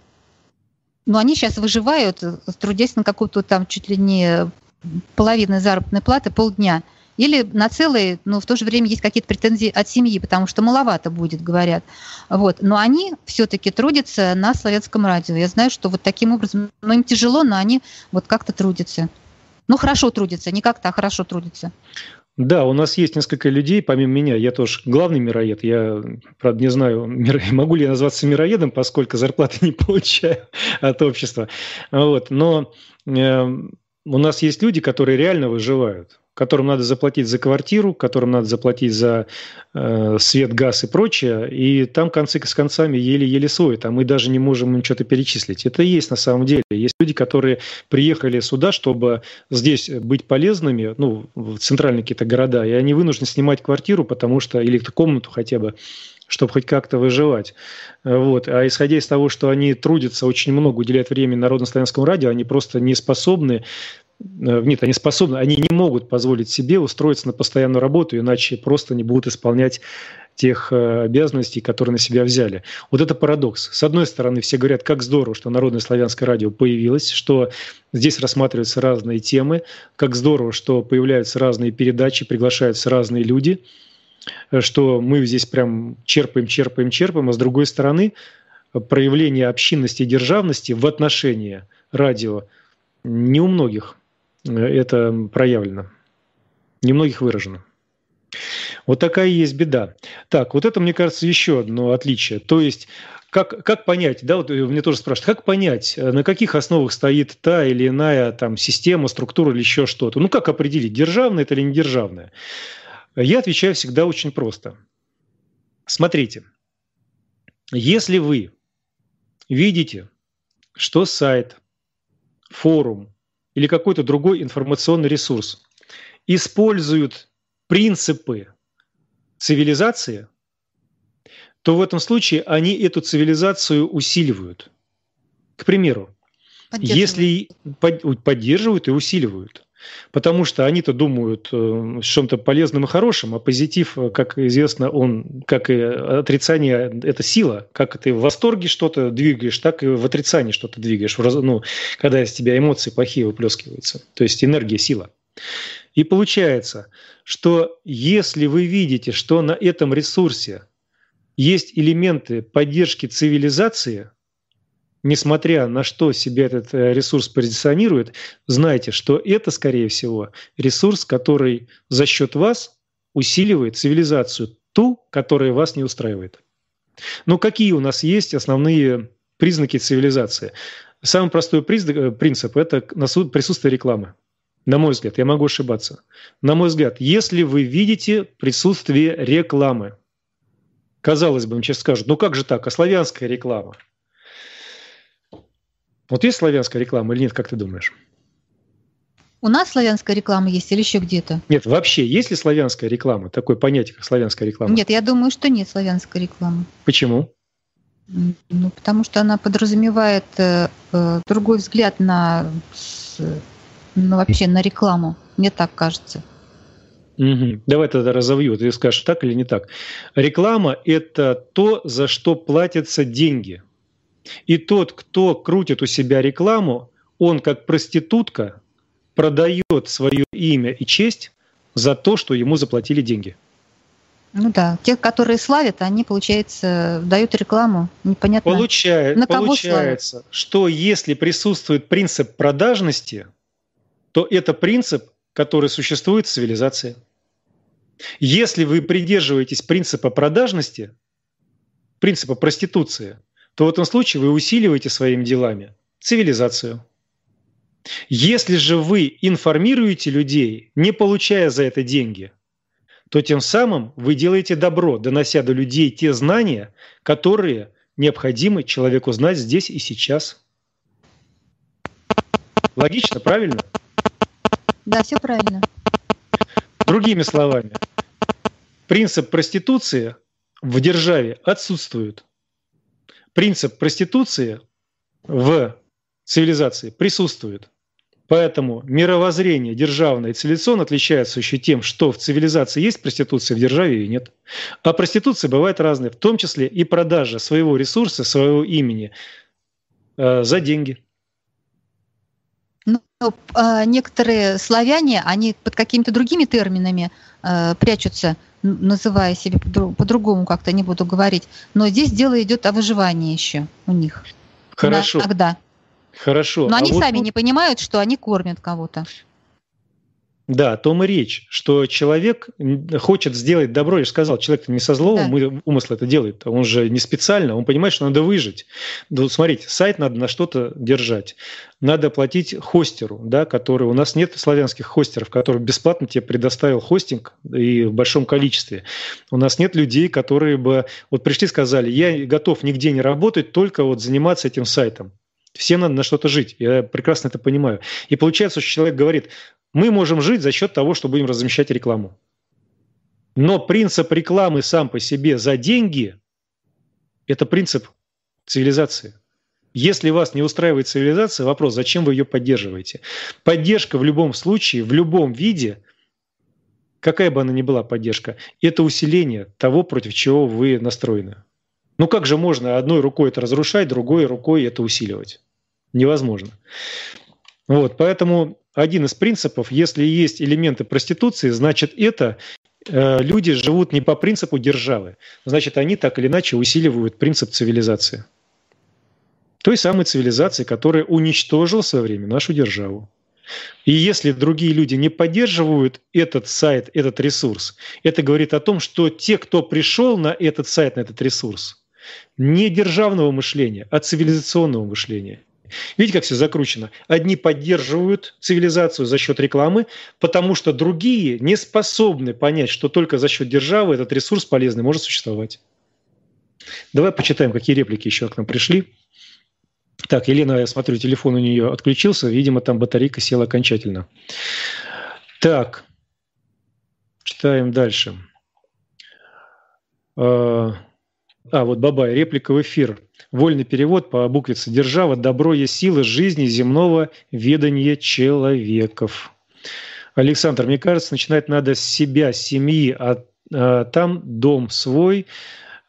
Speaker 2: но они сейчас выживают, трудясь на какую-то там чуть ли не половины заработной платы полдня. Или на целые, но в то же время есть какие-то претензии от семьи, потому что маловато будет, говорят. Вот. Но они все-таки трудятся на славянском радио. Я знаю, что вот таким образом, ну им тяжело, но они вот как-то трудятся. Ну хорошо трудятся, не как-то, а хорошо трудятся.
Speaker 1: Да, у нас есть несколько людей, помимо меня, я тоже главный мироед. Я, правда, не знаю, могу ли я назваться мироедом, поскольку зарплаты не получаю от общества. Вот. Но эм, у нас есть люди, которые реально выживают которым надо заплатить за квартиру, которым надо заплатить за э, свет, газ и прочее, и там концы с концами еле-еле сводят, а мы даже не можем им что-то перечислить. Это и есть на самом деле. Есть люди, которые приехали сюда, чтобы здесь быть полезными, ну, в центральные какие-то города, и они вынуждены снимать квартиру, потому что, или комнату хотя бы, чтобы хоть как-то выживать. Вот. А исходя из того, что они трудятся очень много, уделяют время народно-славянскому радио, они просто не способны Э, нет, они способны, они не могут позволить себе устроиться на постоянную работу, иначе просто не будут исполнять тех э, обязанностей, которые на себя взяли. Вот это парадокс. С одной стороны, все говорят, как здорово, что Народное славянское радио появилось, что здесь рассматриваются разные темы, как здорово, что появляются разные передачи, приглашаются разные люди, э, что мы здесь прям черпаем, черпаем, черпаем, а с другой стороны, проявление общинности и державности в отношении радио не у многих. Э, это проявлено. Немногих выражено. Вот такая есть беда. Так, вот это, мне кажется, еще одно отличие. То есть, как, как понять, да, вот э, мне тоже спрашивают, как понять, э, на каких основах стоит та или иная там система, структура или еще что-то? Ну, как определить, державная это или не державная? Я отвечаю всегда очень просто. Смотрите, если вы видите, что сайт, форум, или какой-то другой информационный ресурс, используют принципы цивилизации, то в этом случае они эту цивилизацию усиливают. К примеру, если поддерживают и усиливают. Потому что они-то думают э, с чем-то полезным и хорошим, а позитив, э, как известно, он, как и отрицание, это сила. Как ты в восторге что-то двигаешь, так и в отрицании что-то двигаешь. Ну, когда из тебя эмоции плохие выплескиваются. То есть энергия, сила. И получается, что если вы видите, что на этом ресурсе есть элементы поддержки цивилизации, несмотря на что себе этот э, ресурс позиционирует, знайте, что это, скорее всего, ресурс, который за счет вас усиливает цивилизацию, ту, которая вас не устраивает. Но какие у нас есть основные признаки цивилизации? Самый простой э, принцип – это присутствие рекламы. На мой взгляд, я могу ошибаться. На мой взгляд, если вы видите присутствие рекламы, казалось бы, мне сейчас скажут, ну как же так, а славянская реклама – вот есть славянская реклама или нет, как ты думаешь?
Speaker 2: У нас славянская реклама есть или еще где-то?
Speaker 1: Нет, вообще, есть ли славянская реклама? Такое понятие, как славянская реклама? Нет,
Speaker 2: я думаю, что нет славянской рекламы. Почему? Ну, потому что она подразумевает э, э другой взгляд на, с, ну, вообще на рекламу. Мне так кажется.
Speaker 1: Угу. Давай тогда разовью, ты скажешь так или не так. Реклама – это то, за что платятся деньги – и тот, кто крутит у себя рекламу, он как проститутка продает свое имя и честь за то, что ему заплатили деньги.
Speaker 2: Ну да, те, которые славят, они, получается, дают рекламу, непонятно. Получает, на кого получается, славят.
Speaker 1: что если присутствует принцип продажности, то это принцип, который существует в цивилизации. Если вы придерживаетесь принципа продажности, принципа проституции, то в этом случае вы усиливаете своими делами цивилизацию. Если же вы информируете людей, не получая за это деньги, то тем самым вы делаете добро, донося до людей те знания, которые необходимо человеку знать здесь и сейчас. Логично, правильно?
Speaker 2: Да, все правильно.
Speaker 1: Другими словами, принцип проституции в державе отсутствует принцип проституции в цивилизации присутствует. Поэтому мировоззрение державное и цивилизационно отличается еще тем, что в цивилизации есть проституция, в державе ее нет. А проституция бывает разная, в том числе и продажа своего ресурса, своего имени э, за деньги.
Speaker 2: Ну, э, некоторые славяне, они под какими-то другими терминами э, прячутся – называя себе по-другому как-то, не буду говорить. Но здесь дело идет о выживании еще у них.
Speaker 1: Хорошо. Иногда. Хорошо. Но а они вот сами вот... не
Speaker 2: понимают, что они кормят кого-то.
Speaker 1: Да, о том и речь, что человек хочет сделать добро, я же сказал, человек не со злого да. умысла это делает, он же не специально, он понимает, что надо выжить. Да, вот смотрите, сайт надо на что-то держать, надо платить хостеру, да, который у нас нет славянских хостеров, который бесплатно тебе предоставил хостинг и в большом количестве. У нас нет людей, которые бы вот пришли и сказали, я готов нигде не работать, только вот заниматься этим сайтом. Всем надо на что-то жить, я прекрасно это понимаю. И получается, что человек говорит, мы можем жить за счет того, что будем размещать рекламу. Но принцип рекламы сам по себе за деньги – это принцип цивилизации. Если вас не устраивает цивилизация, вопрос, зачем вы ее поддерживаете? Поддержка в любом случае, в любом виде, какая бы она ни была поддержка, это усиление того, против чего вы настроены. Ну как же можно одной рукой это разрушать, другой рукой это усиливать? Невозможно. Вот, поэтому один из принципов, если есть элементы проституции, значит это э, люди живут не по принципу державы. Значит, они так или иначе усиливают принцип цивилизации. Той самой цивилизации, которая уничтожила в свое время нашу державу. И если другие люди не поддерживают этот сайт, этот ресурс, это говорит о том, что те, кто пришел на этот сайт, на этот ресурс, не державного мышления, а цивилизационного мышления. Видите, как все закручено? Одни поддерживают цивилизацию за счет рекламы, потому что другие не способны понять, что только за счет державы этот ресурс полезный может существовать. Давай почитаем, какие реплики еще к нам пришли. Так, Елена, я смотрю, телефон у нее отключился. Видимо, там батарейка села окончательно. Так, читаем дальше. А, а вот Бабай, реплика в эфир. Вольный перевод по буквице «Держава. Добро есть сила жизни земного ведания человеков». Александр, мне кажется, начинать надо с себя, семьи, а, а там дом свой,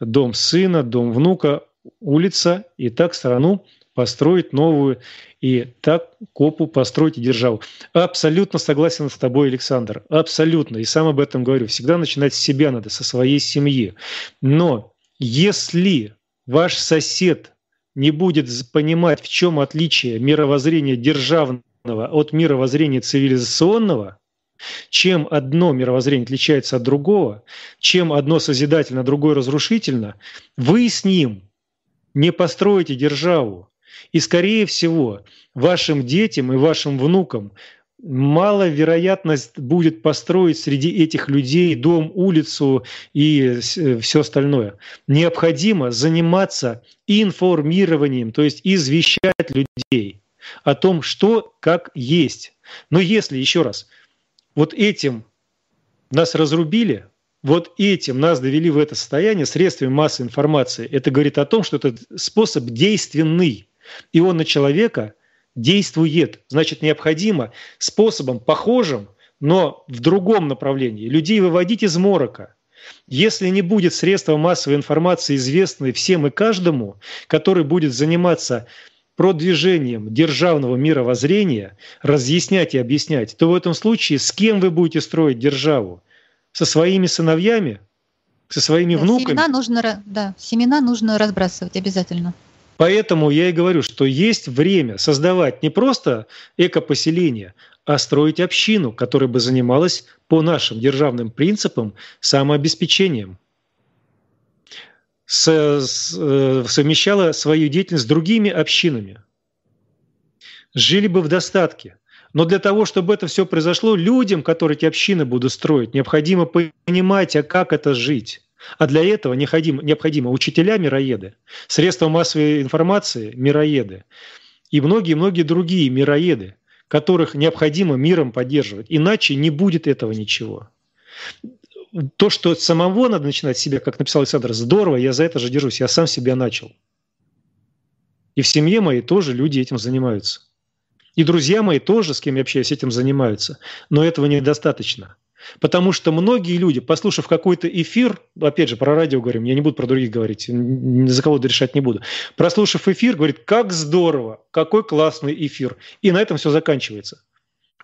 Speaker 1: дом сына, дом внука, улица, и так страну построить новую, и так копу построить и державу. Абсолютно согласен с тобой, Александр, абсолютно, и сам об этом говорю. Всегда начинать с себя надо, со своей семьи. Но если ваш сосед не будет понимать, в чем отличие мировоззрения державного от мировоззрения цивилизационного, чем одно мировоззрение отличается от другого, чем одно созидательно, другое разрушительно, вы с ним не построите державу. И, скорее всего, вашим детям и вашим внукам мало вероятность будет построить среди этих людей дом, улицу и э, все остальное. Необходимо заниматься информированием, то есть извещать людей о том, что как есть. Но если, еще раз, вот этим нас разрубили, вот этим нас довели в это состояние средствами массовой информации, это говорит о том, что этот способ действенный, и он на человека – действует, значит, необходимо способом похожим, но в другом направлении, людей выводить из морока – если не будет средства массовой информации известной всем и каждому, который будет заниматься продвижением державного мировоззрения, разъяснять и объяснять, то в этом случае с кем вы будете строить державу? Со своими сыновьями? Со своими да, внуками? Семена
Speaker 2: нужно, да, семена нужно разбрасывать обязательно.
Speaker 1: Поэтому я и говорю, что есть время создавать не просто экопоселение, а строить общину, которая бы занималась по нашим державным принципам самообеспечением. Со, с, э, совмещала свою деятельность с другими общинами. Жили бы в достатке. Но для того, чтобы это все произошло, людям, которые эти общины будут строить, необходимо понимать, а как это жить. А для этого необходимо, необходимо учителя мироеды, средства массовой информации мироеды и многие-многие другие мироеды, которых необходимо миром поддерживать. Иначе не будет этого ничего. То, что самого надо начинать себя, как написал Александр, здорово, я за это же держусь, я сам себя начал. И в семье моей тоже люди этим занимаются. И друзья мои тоже, с кем я общаюсь, этим занимаются. Но этого недостаточно. Потому что многие люди, послушав какой-то эфир, опять же, про радио говорим, я не буду про других говорить, за кого-то решать не буду, прослушав эфир, говорит, как здорово, какой классный эфир. И на этом все заканчивается.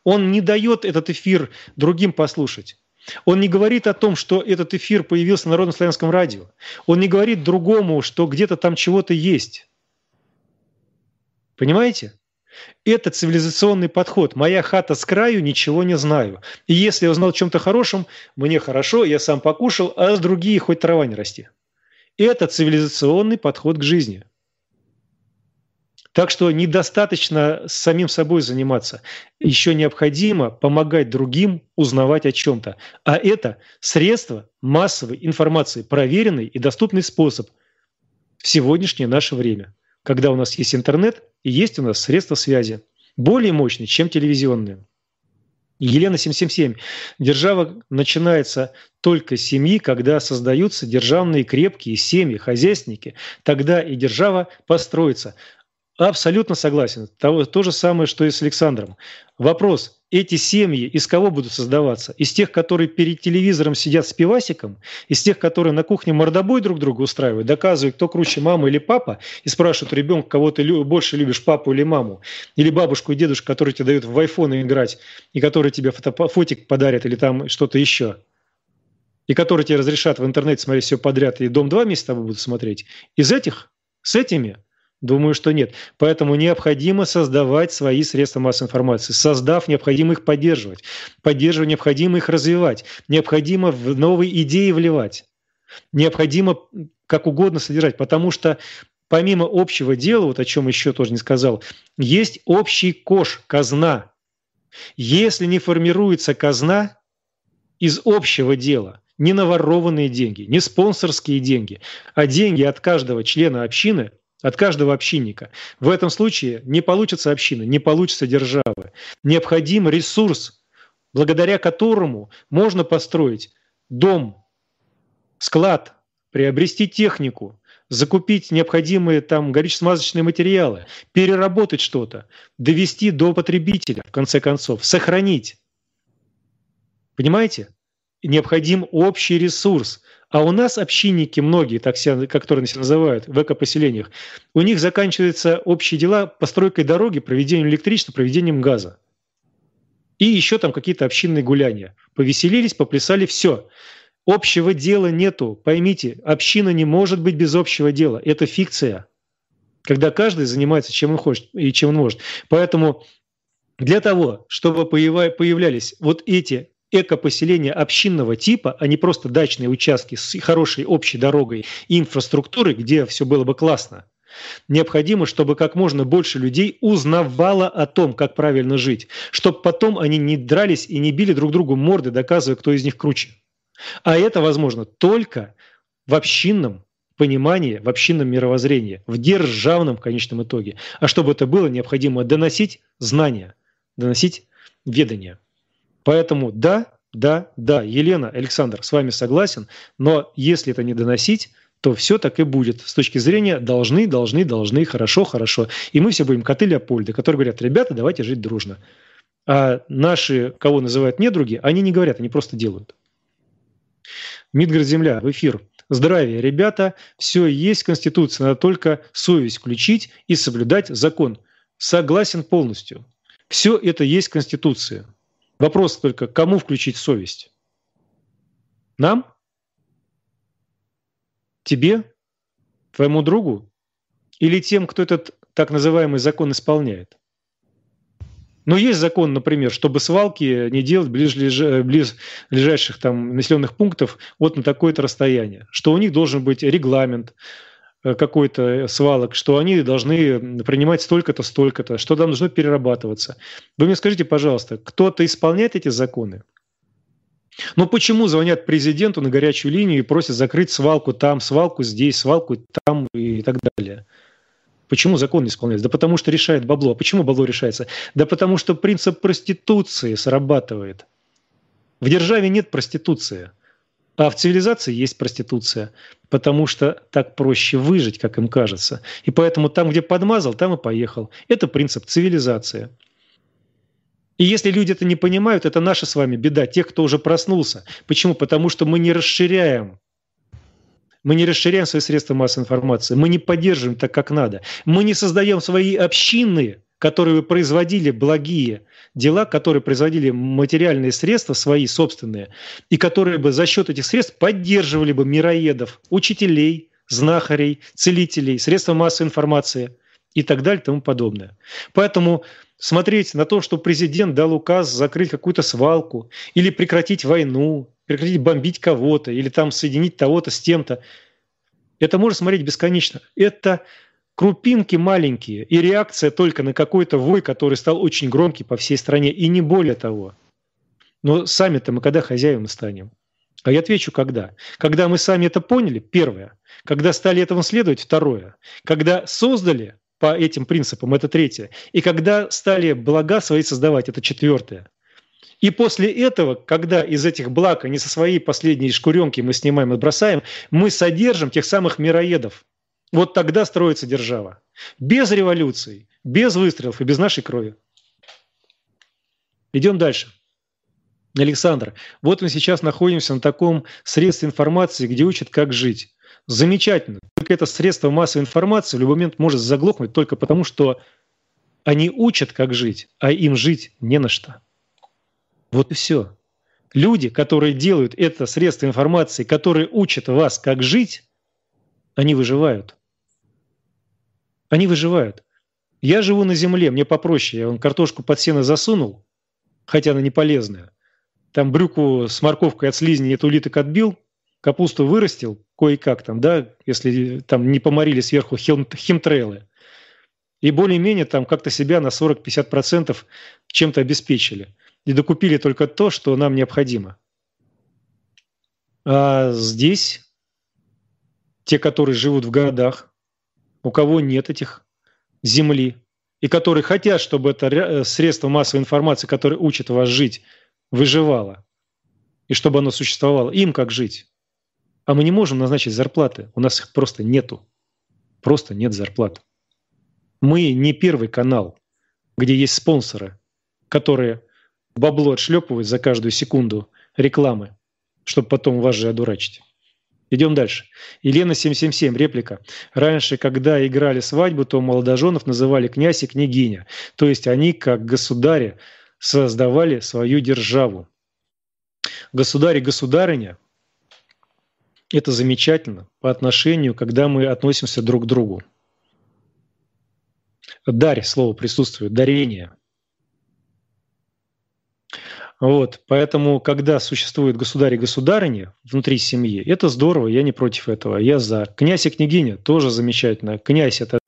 Speaker 1: Он не дает этот эфир другим послушать. Он не говорит о том, что этот эфир появился на Народном славянском радио. Он не говорит другому, что где-то там чего-то есть. Понимаете? Это цивилизационный подход. Моя хата с краю, ничего не знаю. И если я узнал о чем-то хорошем, мне хорошо, я сам покушал, а с другие хоть трава не расти. Это цивилизационный подход к жизни. Так что недостаточно самим собой заниматься. Еще необходимо помогать другим узнавать о чем-то. А это средство массовой информации, проверенный и доступный способ в сегодняшнее наше время когда у нас есть интернет и есть у нас средства связи, более мощные, чем телевизионные. Елена 777. Держава начинается только с семьи, когда создаются державные крепкие семьи, хозяйственники. Тогда и держава построится. Абсолютно согласен. То, то же самое, что и с Александром. Вопрос, эти семьи из кого будут создаваться? Из тех, которые перед телевизором сидят с пивасиком? Из тех, которые на кухне мордобой друг друга устраивают, доказывают, кто круче, мама или папа, и спрашивают ребенка, кого ты больше любишь, папу или маму? Или бабушку и дедушку, которые тебе дают в айфоны играть, и которые тебе фотик подарят или там что-то еще? И которые тебе разрешат в интернете смотреть все подряд, и дом два вместе с тобой будут смотреть? Из этих? С этими? Думаю, что нет. Поэтому необходимо создавать свои средства массовой информации. Создав, необходимо их поддерживать. Поддерживая, необходимо их развивать. Необходимо в новые идеи вливать. Необходимо как угодно содержать, потому что помимо общего дела, вот о чем еще тоже не сказал, есть общий кош, казна. Если не формируется казна из общего дела – не наворованные деньги, не спонсорские деньги, а деньги от каждого члена общины – от каждого общинника. В этом случае не получится община, не получится державы. Необходим ресурс, благодаря которому можно построить дом, склад, приобрести технику, закупить необходимые там горюче-смазочные материалы, переработать что-то, довести до потребителя, в конце концов, сохранить. Понимаете? Необходим общий ресурс, а у нас общинники, многие, так себя, которые на себя называют, в эко у них заканчиваются общие дела постройкой дороги, проведением электричества, проведением газа. И еще там какие-то общинные гуляния. Повеселились, поплясали, все. Общего дела нету. Поймите, община не может быть без общего дела. Это фикция. Когда каждый занимается, чем он хочет и чем он может. Поэтому для того, чтобы появлялись вот эти Эко поселения общинного типа, а не просто дачные участки с хорошей общей дорогой и инфраструктурой, где все было бы классно. Необходимо, чтобы как можно больше людей узнавало о том, как правильно жить, чтобы потом они не дрались и не били друг другу морды, доказывая, кто из них круче. А это возможно только в общинном понимании, в общинном мировоззрении, в державном в конечном итоге. А чтобы это было, необходимо доносить знания, доносить ведания. Поэтому да, да, да, Елена, Александр, с вами согласен, но если это не доносить, то все так и будет. С точки зрения должны, должны, должны, хорошо, хорошо. И мы все будем коты Леопольда, которые говорят, ребята, давайте жить дружно. А наши, кого называют недруги, они не говорят, они просто делают. Мидгард Земля в эфир. Здравия, ребята. Все есть Конституция, надо только совесть включить и соблюдать закон. Согласен полностью. Все это есть Конституция. Вопрос только, кому включить совесть? Нам? Тебе? Твоему другу? Или тем, кто этот так называемый закон исполняет? Но ну, есть закон, например, чтобы свалки не делать близ, близ ближайших там населенных пунктов вот на такое-то расстояние, что у них должен быть регламент, Э, какой-то свалок, что они должны принимать столько-то, столько-то, что там должно перерабатываться. Вы мне скажите, пожалуйста, кто-то исполняет эти законы? Но ну, почему звонят президенту на горячую линию и просят закрыть свалку там, свалку здесь, свалку там и так далее? Почему закон не исполняется? Да потому что решает бабло. А почему бабло решается? Да потому что принцип проституции срабатывает. В державе нет проституции. А в цивилизации есть проституция, потому что так проще выжить, как им кажется. И поэтому там, где подмазал, там и поехал. Это принцип цивилизации. И если люди это не понимают, это наша с вами беда, тех, кто уже проснулся. Почему? Потому что мы не расширяем. Мы не расширяем свои средства массовой информации, мы не поддерживаем так, как надо. Мы не создаем свои общины, которые вы производили благие дела, которые производили материальные средства свои собственные, и которые бы за счет этих средств поддерживали бы мироедов, учителей, знахарей, целителей, средства массовой информации и так далее и тому подобное. Поэтому смотреть на то, что президент дал указ закрыть какую-то свалку или прекратить войну, прекратить бомбить кого-то или там соединить того-то с тем-то, это можно смотреть бесконечно. Это крупинки маленькие и реакция только на какой-то вой, который стал очень громкий по всей стране, и не более того. Но сами-то мы когда хозяевами станем? А я отвечу, когда. Когда мы сами это поняли, первое. Когда стали этому следовать, второе. Когда создали по этим принципам, это третье. И когда стали блага свои создавать, это четвертое. И после этого, когда из этих благ, а не со своей последней шкуренки мы снимаем и бросаем, мы содержим тех самых мироедов, вот тогда строится держава. Без революций, без выстрелов и без нашей крови. Идем дальше. Александр, вот мы сейчас находимся на таком средстве информации, где учат, как жить. Замечательно. Только это средство массовой информации в любой момент может заглохнуть только потому, что они учат, как жить, а им жить не на что. Вот и все. Люди, которые делают это средство информации, которые учат вас, как жить, они выживают. Они выживают. Я живу на земле, мне попроще. Я вон картошку под сено засунул, хотя она не полезная. Там брюку с морковкой от слизни от улиток отбил, капусту вырастил кое-как там, да, если там не поморили сверху хим химтрейлы. И более-менее там как-то себя на 40-50% чем-то обеспечили. И докупили только то, что нам необходимо. А здесь те, которые живут в городах, у кого нет этих земли, и которые хотят, чтобы это э, средство массовой информации, которое учит вас жить, выживало, и чтобы оно существовало. Им как жить? А мы не можем назначить зарплаты, у нас их просто нету. Просто нет зарплат. Мы не первый канал, где есть спонсоры, которые бабло отшлепывают за каждую секунду рекламы, чтобы потом вас же одурачить. Идем дальше. Елена 777, реплика. Раньше, когда играли свадьбу, то молодоженов называли князь и княгиня. То есть они, как государи, создавали свою державу. Государь и государыня – это замечательно по отношению, когда мы относимся друг к другу. Дарь, слово присутствует, дарение – вот, поэтому, когда существует государь и государыня внутри семьи, это здорово, я не против этого, я за. Князь и княгиня тоже замечательно. Князь – это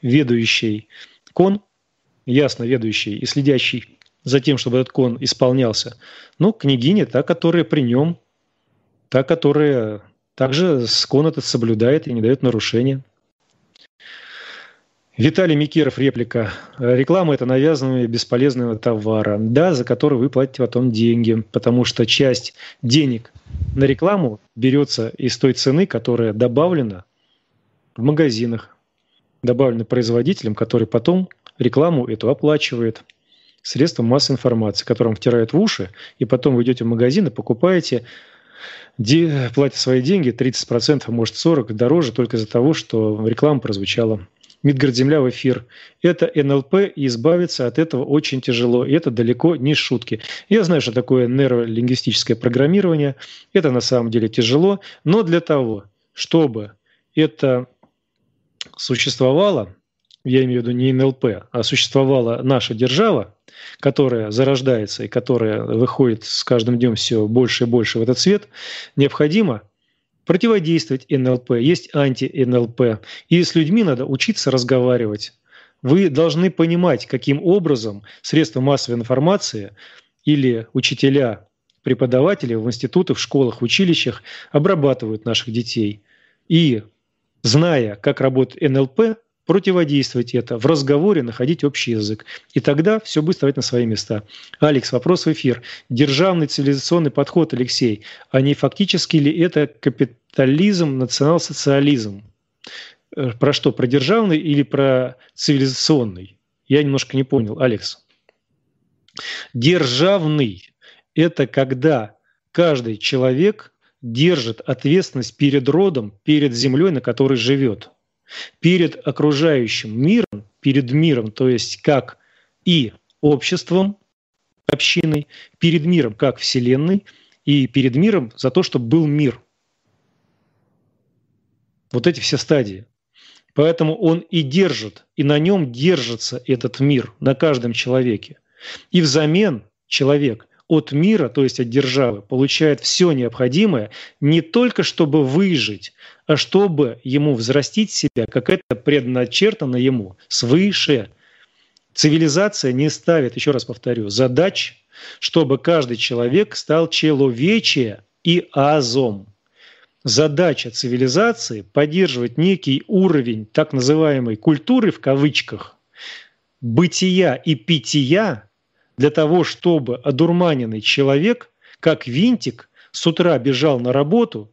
Speaker 1: ведущий кон, ясно ведущий и следящий за тем, чтобы этот кон исполнялся. Но княгиня – та, которая при нем, та, которая также кон этот соблюдает и не дает нарушения. Виталий Микиров, реплика. Реклама – это навязывание бесполезного товара, да, за который вы платите потом деньги, потому что часть денег на рекламу берется из той цены, которая добавлена в магазинах, добавлена производителем, который потом рекламу эту оплачивает средством массовой информации, которым втирают в уши, и потом вы идете в магазин и покупаете платят свои деньги 30%, может 40% дороже только из-за того, что реклама прозвучала. Мидгард-Земля в эфир. Это НЛП, и избавиться от этого очень тяжело. И это далеко не шутки. Я знаю, что такое нейролингвистическое программирование. Это на самом деле тяжело. Но для того, чтобы это существовало, я имею в виду не НЛП, а существовала наша держава, которая зарождается и которая выходит с каждым днем все больше и больше в этот свет, необходимо – противодействовать НЛП, есть анти-НЛП. И с людьми надо учиться разговаривать. Вы должны понимать, каким образом средства массовой информации или учителя, преподаватели в институтах, в школах, в училищах обрабатывают наших детей. И, зная, как работает НЛП, противодействовать это, в разговоре находить общий язык. И тогда все будет вставать на свои места. Алекс, вопрос в эфир. Державный цивилизационный подход, Алексей, а не фактически ли это капит капитализм, национал-социализм. Э, про что? Про державный или про цивилизационный? Я немножко не понял, Алекс. Державный – это когда каждый человек держит ответственность перед родом, перед землей, на которой живет, перед окружающим миром, перед миром, то есть как и обществом, общиной, перед миром как Вселенной и перед миром за то, чтобы был мир – вот эти все стадии. Поэтому он и держит, и на нем держится этот мир, на каждом человеке. И взамен человек от мира, то есть от державы, получает все необходимое не только чтобы выжить, а чтобы ему взрастить себя, как это предначертано ему, свыше. Цивилизация не ставит, еще раз повторю, задач, чтобы каждый человек стал человече и азом задача цивилизации поддерживать некий уровень так называемой культуры в кавычках, бытия и пития для того, чтобы одурманенный человек, как винтик, с утра бежал на работу,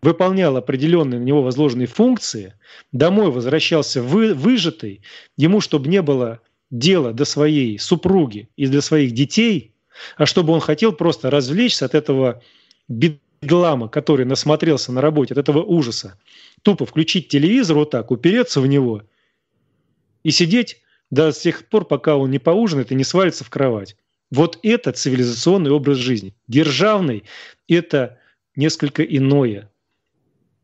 Speaker 1: выполнял определенные на него возложенные функции, домой возвращался вы, выжатый, ему, чтобы не было дела до своей супруги и до своих детей, а чтобы он хотел просто развлечься от этого бедного глама, который насмотрелся на работе от этого ужаса, тупо включить телевизор вот так, упереться в него и сидеть до тех пор, пока он не поужинает и не свалится в кровать. Вот это цивилизационный образ жизни. Державный – это несколько иное.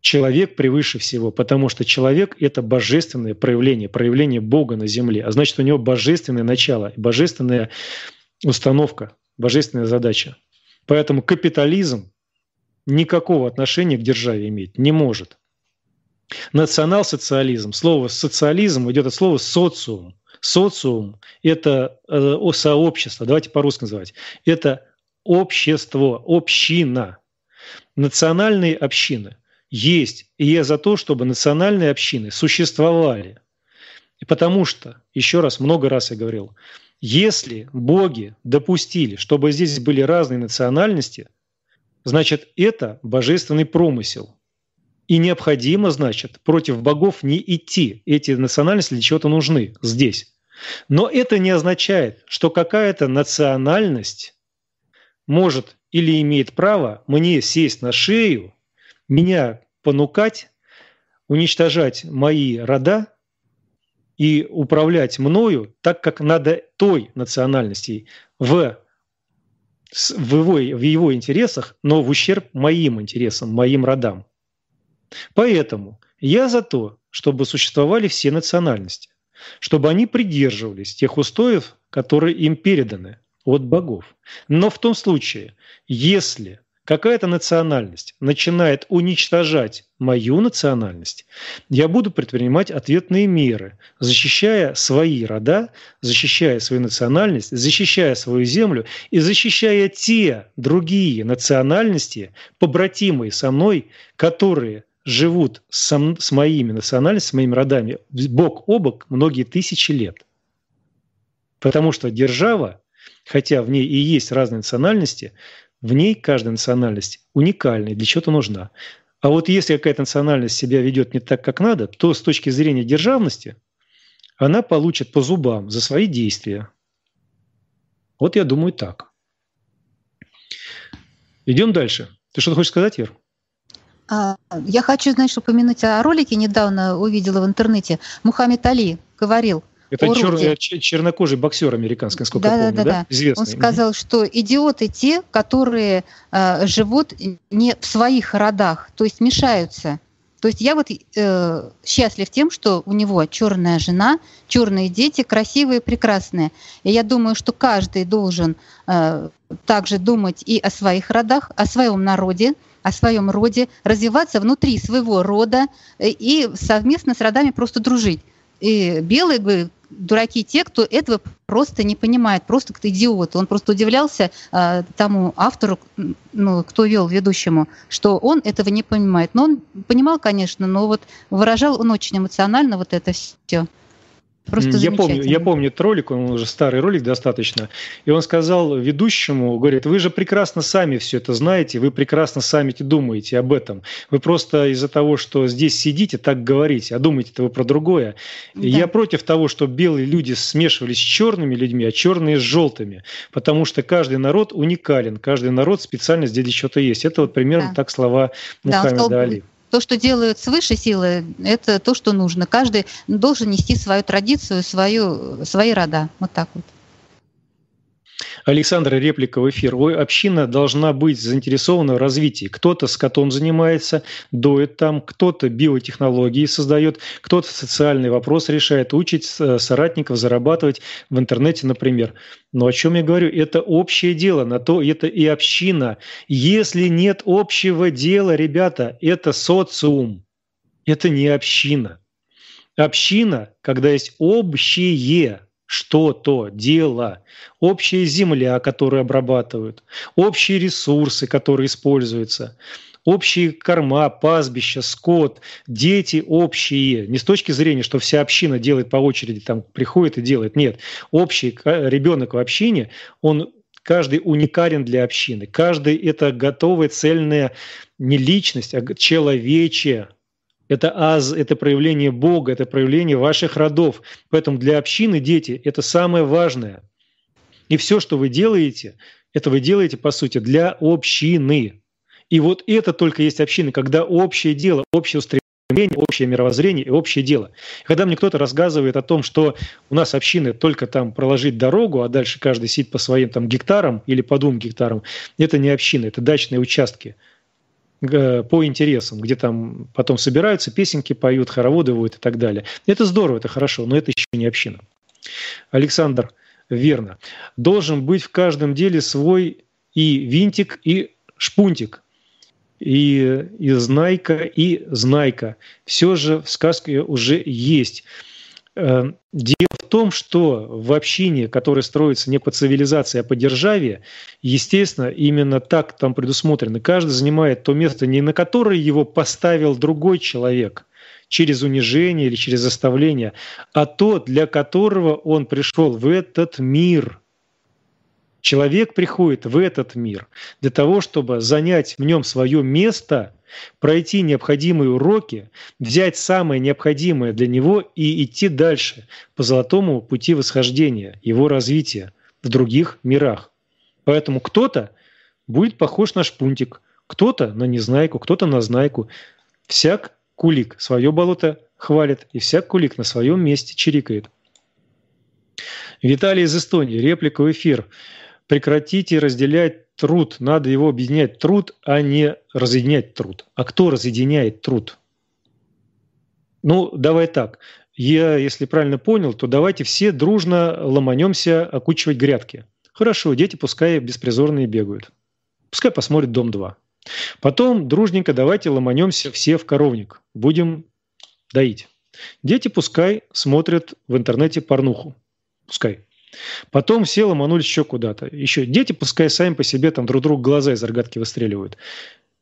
Speaker 1: Человек превыше всего, потому что человек – это божественное проявление, проявление Бога на земле, а значит, у него божественное начало, божественная установка, божественная задача. Поэтому капитализм никакого отношения к державе иметь не может. Национал-социализм. Слово социализм идет от слова социум. Социум – это э, сообщество, давайте по-русски называть. Это общество, община. Национальные общины есть. И я за то, чтобы национальные общины существовали. И потому что, еще раз, много раз я говорил, если боги допустили, чтобы здесь были разные национальности – Значит, это божественный промысел. И необходимо, значит, против богов не идти. Эти национальности для чего-то нужны здесь. Но это не означает, что какая-то национальность может или имеет право мне сесть на шею, меня понукать, уничтожать мои рода и управлять мною так, как надо той национальности в в его, в его интересах, но в ущерб моим интересам, моим родам. Поэтому я за то, чтобы существовали все национальности, чтобы они придерживались тех устоев, которые им переданы от богов. Но в том случае, если какая-то национальность начинает уничтожать мою национальность, я буду предпринимать ответные меры, защищая свои рода, защищая свою национальность, защищая свою землю и защищая те другие национальности, побратимые со мной, которые живут со, с моими национальностями, с моими родами бок о бок многие тысячи лет. Потому что держава, хотя в ней и есть разные национальности, в ней каждая национальность уникальная, для чего-то нужна. А вот если какая-то национальность себя ведет не так, как надо, то с точки зрения державности она получит по зубам за свои действия. Вот я думаю так. Идем дальше. Ты что-то хочешь сказать, Ир?
Speaker 2: А, я хочу, знаешь, упомянуть о ролике. Недавно увидела в интернете. Мухаммед Али говорил, это чер,
Speaker 1: чернокожий боксер американский, сколько да, я помню, да? да, да? Известный. Он сказал,
Speaker 2: что идиоты те, которые э, живут не в своих родах, то есть мешаются. То есть я вот э, счастлив тем, что у него черная жена, черные дети, красивые, прекрасные. И я думаю, что каждый должен э, также думать и о своих родах, о своем народе, о своем роде, развиваться внутри своего рода э, и совместно с родами просто дружить. И белые дураки те, кто этого просто не понимает, просто кто идиот. Он просто удивлялся э, тому автору, ну, кто вел ведущему, что он этого не понимает. Но он понимал, конечно, но вот выражал он очень эмоционально вот это все.
Speaker 1: Просто я помню, я помню этот ролик, он уже старый ролик достаточно, и он сказал ведущему, говорит, вы же прекрасно сами все это знаете, вы прекрасно сами думаете об этом, вы просто из-за того, что здесь сидите, так говорите, а думаете-то вы про другое. Да. Я против того, что белые люди смешивались с черными людьми, а черные с желтыми, потому что каждый народ уникален, каждый народ специально здесь для чего-то есть. Это вот примерно да. так слова Мухаммеда да, сказал, Али.
Speaker 2: То, что делают свыше силы, это то, что нужно. Каждый должен нести свою традицию, свою, свои рода. Вот так вот.
Speaker 1: Александра Реплика в эфир. Вы, община должна быть заинтересована в развитии. Кто-то с котом занимается, доет там, кто-то биотехнологии создает, кто-то социальный вопрос решает, учить э, соратников зарабатывать в интернете, например. Но о чем я говорю? Это общее дело, на то это и община. Если нет общего дела, ребята, это социум, это не община. Община, когда есть общее, что-то, дело, общая земля, которую обрабатывают, общие ресурсы, которые используются, общие корма, пастбища, скот, дети общие. Не с точки зрения, что вся община делает по очереди, там приходит и делает. Нет, общий ребенок в общине, он каждый уникален для общины. Каждый – это готовая цельная не личность, а человечье, это аз, это проявление Бога, это проявление ваших родов. Поэтому для общины дети – это самое важное. И все, что вы делаете, это вы делаете, по сути, для общины. И вот это только есть община, когда общее дело, общее устремление, общее мировоззрение и общее дело. Когда мне кто-то рассказывает о том, что у нас общины только там проложить дорогу, а дальше каждый сидит по своим там гектарам или по двум гектарам, это не община, это дачные участки – по интересам, где там потом собираются, песенки поют, хороводы водят и так далее. Это здорово, это хорошо, но это еще не община. Александр, верно. Должен быть в каждом деле свой и винтик, и шпунтик, и, и знайка, и знайка. Все же в сказке уже есть. Эм, дело в том, что в общине, которая строится не по цивилизации, а по державе, естественно, именно так там предусмотрено. Каждый занимает то место, не на которое его поставил другой человек через унижение или через заставление, а то, для которого он пришел в этот мир. Человек приходит в этот мир для того, чтобы занять в нем свое место – пройти необходимые уроки, взять самое необходимое для него и идти дальше по золотому пути восхождения, его развития в других мирах. Поэтому кто-то будет похож на шпунтик, кто-то на незнайку, кто-то на знайку. Всяк кулик свое болото хвалит, и всяк кулик на своем месте чирикает. Виталий из Эстонии, реплика в эфир прекратите разделять труд, надо его объединять труд, а не разъединять труд. А кто разъединяет труд? Ну, давай так. Я, если правильно понял, то давайте все дружно ломанемся окучивать грядки. Хорошо, дети пускай беспризорные бегают. Пускай посмотрит «Дом-2». Потом дружненько давайте ломанемся все в коровник. Будем доить. Дети пускай смотрят в интернете порнуху. Пускай. Потом все ломанулись еще куда-то. Еще дети пускай сами по себе там друг другу глаза из рогатки выстреливают.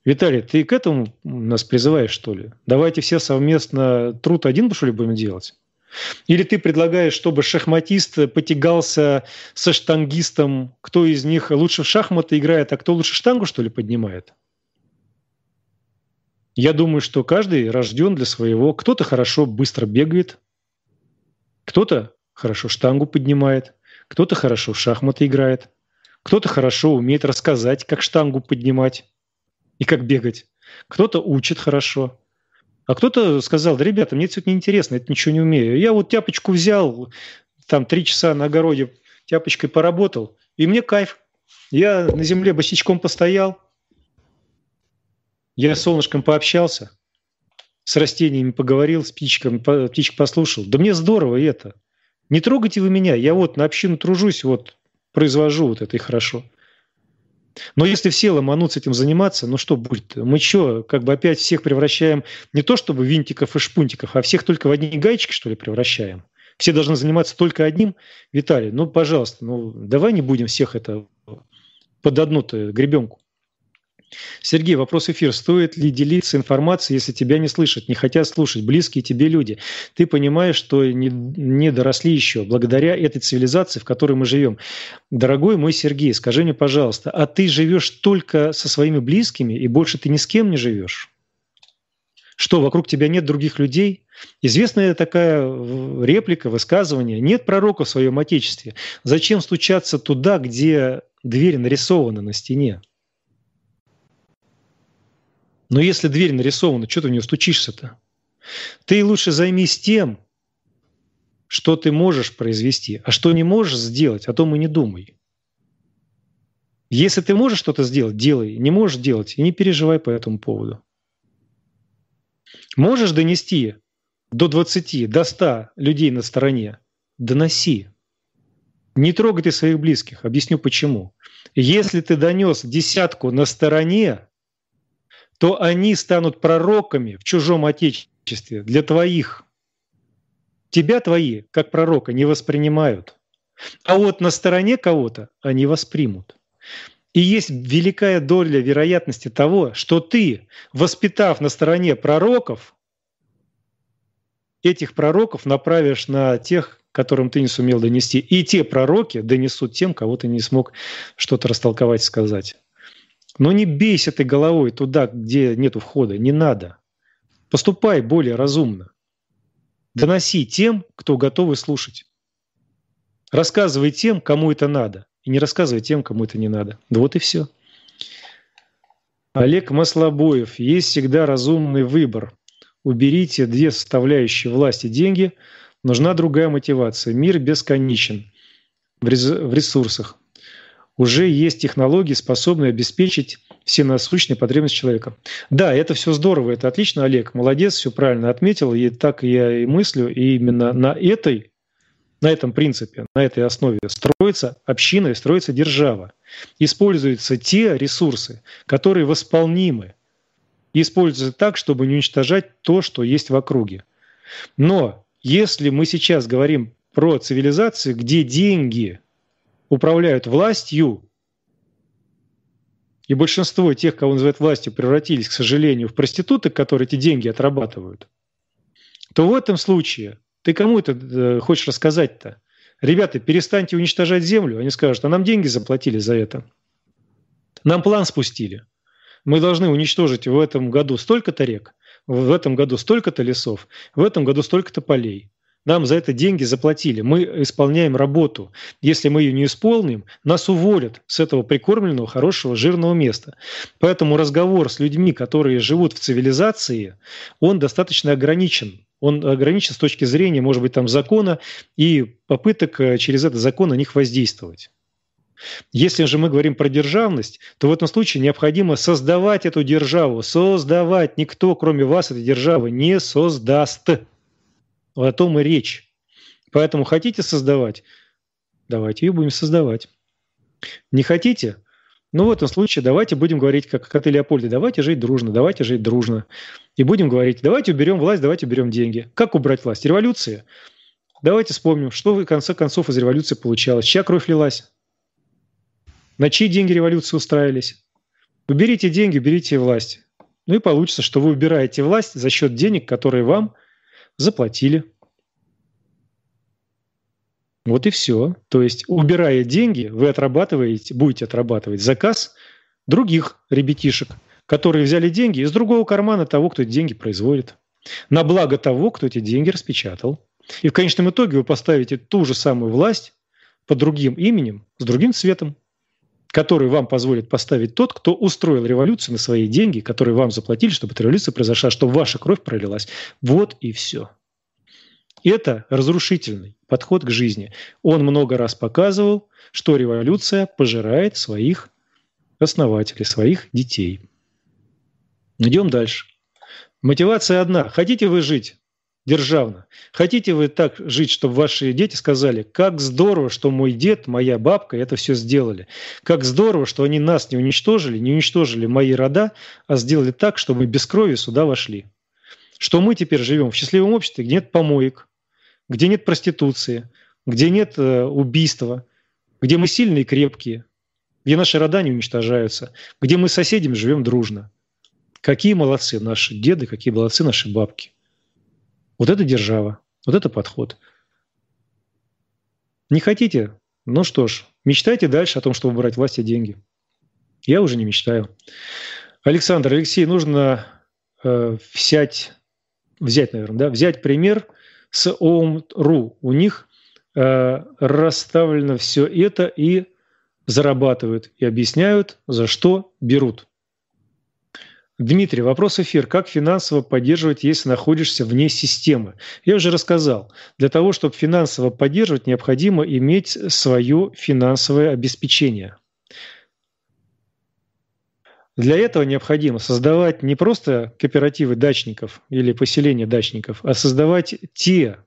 Speaker 1: Виталий, ты к этому нас призываешь, что ли? Давайте все совместно труд один, что ли, будем делать? Или ты предлагаешь, чтобы шахматист потягался со штангистом, кто из них лучше в шахматы играет, а кто лучше штангу, что ли, поднимает? Я думаю, что каждый рожден для своего. Кто-то хорошо быстро бегает, кто-то хорошо штангу поднимает – кто-то хорошо в шахматы играет, кто-то хорошо умеет рассказать, как штангу поднимать и как бегать, кто-то учит хорошо, а кто-то сказал, да, ребята, мне это сегодня неинтересно, это ничего не умею. Я вот тяпочку взял, там три часа на огороде тяпочкой поработал, и мне кайф. Я на земле босичком постоял, я с солнышком пообщался, с растениями поговорил, с птичками, птичек послушал. Да мне здорово это. Не трогайте вы меня, я вот на общину тружусь, вот произвожу вот это и хорошо. Но если все ломанутся этим заниматься, ну что будет? Мы что, как бы опять всех превращаем не то чтобы винтиков и шпунтиков, а всех только в одни гаечки, что ли, превращаем? Все должны заниматься только одним? Виталий, ну, пожалуйста, ну, давай не будем всех это под одну-то гребенку. Сергей, вопрос эфир. Стоит ли делиться информацией, если тебя не слышат, не хотят слушать, близкие тебе люди? Ты понимаешь, что не, не доросли еще благодаря этой цивилизации, в которой мы живем. Дорогой мой Сергей, скажи мне, пожалуйста, а ты живешь только со своими близкими и больше ты ни с кем не живешь? Что, вокруг тебя нет других людей? Известная такая э, реплика, высказывание. Нет пророка в своем Отечестве. Зачем стучаться туда, где дверь нарисована на стене? Но если дверь нарисована, что ты в нее стучишься-то? Ты лучше займись тем, что ты можешь произвести, а что не можешь сделать, о том и не думай. Если ты можешь что-то сделать, делай. Не можешь делать, и не переживай по этому поводу. Можешь донести до 20, до 100 людей на стороне? Доноси. Не трогай ты своих близких. Объясню почему. Если ты донес десятку на стороне, то они станут пророками в чужом отечестве для твоих. Тебя твои, как пророка, не воспринимают. А вот на стороне кого-то они воспримут. И есть великая доля вероятности того, что ты, воспитав на стороне пророков, этих пророков направишь на тех, которым ты не сумел донести. И те пророки донесут тем, кого ты не смог что-то растолковать сказать. Но не бейся ты головой туда, где нету входа, не надо. Поступай более разумно. Доноси тем, кто готовы слушать. Рассказывай тем, кому это надо. И не рассказывай тем, кому это не надо. вот и все. Олег Маслобоев. Есть всегда разумный выбор. Уберите две составляющие власти деньги. Нужна другая мотивация. Мир бесконечен в ресурсах уже есть технологии, способные обеспечить все насущные потребности человека. Да, это все здорово, это отлично, Олег, молодец, все правильно отметил, и так я и мыслю, и именно на этой на этом принципе, на этой основе строится община и строится держава. Используются те ресурсы, которые восполнимы, используются так, чтобы не уничтожать то, что есть в округе. Но если мы сейчас говорим про цивилизацию, где деньги управляют властью, и большинство тех, кого называют властью, превратились, к сожалению, в проституток, которые эти деньги отрабатывают, то в этом случае ты кому это э, хочешь рассказать-то? Ребята, перестаньте уничтожать землю. Они скажут, а нам деньги заплатили за это. Нам план спустили. Мы должны уничтожить в этом году столько-то рек, в этом году столько-то лесов, в этом году столько-то полей. Нам за это деньги заплатили. Мы исполняем работу. Если мы ее не исполним, нас уволят с этого прикормленного, хорошего, жирного места. Поэтому разговор с людьми, которые живут в цивилизации, он достаточно ограничен он ограничен с точки зрения, может быть, там закона и попыток э, через этот закон на них воздействовать. Если же мы говорим про державность, то в этом случае необходимо создавать эту державу, создавать. Никто, кроме вас, этой державы не создаст о том и речь. Поэтому хотите создавать? Давайте ее будем создавать. Не хотите? Ну, в этом случае давайте будем говорить, как коты Леопольды, давайте жить дружно, давайте жить дружно. И будем говорить, давайте уберем власть, давайте уберем деньги. Как убрать власть? Революция. Давайте вспомним, что в конце концов из революции получалось. Чья кровь лилась? На чьи деньги революции устраивались? Уберите деньги, уберите власть. Ну и получится, что вы убираете власть за счет денег, которые вам заплатили. Вот и все. То есть, убирая деньги, вы отрабатываете, будете отрабатывать заказ других ребятишек, которые взяли деньги из другого кармана того, кто эти деньги производит. На благо того, кто эти деньги распечатал. И в конечном итоге вы поставите ту же самую власть под другим именем, с другим цветом, который вам позволит поставить тот, кто устроил революцию на свои деньги, которые вам заплатили, чтобы эта революция произошла, чтобы ваша кровь пролилась. Вот и все. Это разрушительный подход к жизни. Он много раз показывал, что революция пожирает своих основателей, своих детей. Идем дальше. Мотивация одна. Хотите вы жить? державно. Хотите вы так жить, чтобы ваши дети сказали, как здорово, что мой дед, моя бабка это все сделали. Как здорово, что они нас не уничтожили, не уничтожили мои рода, а сделали так, чтобы без крови сюда вошли. Что мы теперь живем в счастливом обществе, где нет помоек, где нет проституции, где нет э, убийства, где мы сильные и крепкие, где наши рода не уничтожаются, где мы с соседями живем дружно. Какие молодцы наши деды, какие молодцы наши бабки. Вот это держава, вот это подход. Не хотите? Ну что ж, мечтайте дальше о том, чтобы брать власть и деньги. Я уже не мечтаю. Александр, Алексей, нужно э, взять, взять, наверное, да, взять пример с ОМРУ. У них э, расставлено все это и зарабатывают, и объясняют, за что берут. Дмитрий, вопрос эфир. Как финансово поддерживать, если находишься вне системы? Я уже рассказал. Для того, чтобы финансово поддерживать, необходимо иметь свое финансовое обеспечение. Для этого необходимо создавать не просто кооперативы дачников или поселения дачников, а создавать те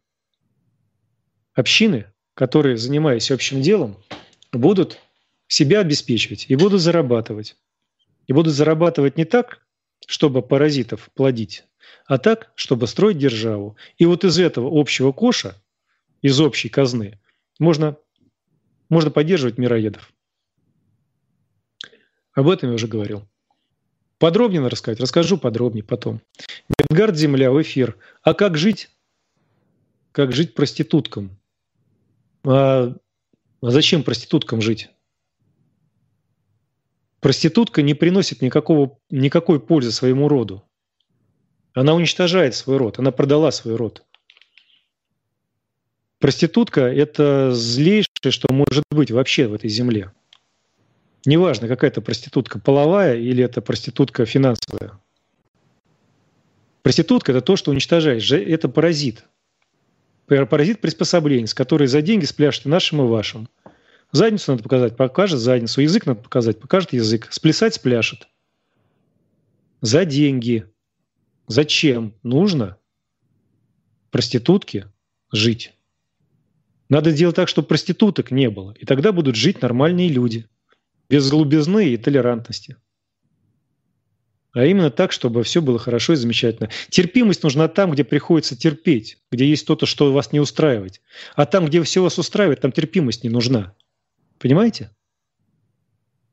Speaker 1: общины, которые, занимаясь общим делом, будут себя обеспечивать и будут зарабатывать. И будут зарабатывать не так, чтобы паразитов плодить, а так, чтобы строить державу. И вот из этого общего коша, из общей казны, можно, можно поддерживать мироедов. Об этом я уже говорил. Подробнее надо рассказать? Расскажу подробнее потом. Медгард Земля в эфир. А как жить? Как жить проституткам? А зачем проституткам жить? Проститутка не приносит никакого, никакой пользы своему роду. Она уничтожает свой род, она продала свой род. Проститутка – это злейшее, что может быть вообще в этой земле. Неважно, какая это проститутка, половая или это проститутка финансовая. Проститутка – это то, что уничтожает, это паразит. Паразит с который за деньги спляшет нашим, и вашим – Задницу надо показать, покажет задницу. Язык надо показать, покажет язык. Сплясать спляшет. За деньги. Зачем нужно проститутке жить? Надо сделать так, чтобы проституток не было. И тогда будут жить нормальные люди. Без глубизны и толерантности. А именно так, чтобы все было хорошо и замечательно. Терпимость нужна там, где приходится терпеть, где есть что-то, что вас не устраивает. А там, где все вас устраивает, там терпимость не нужна. Понимаете?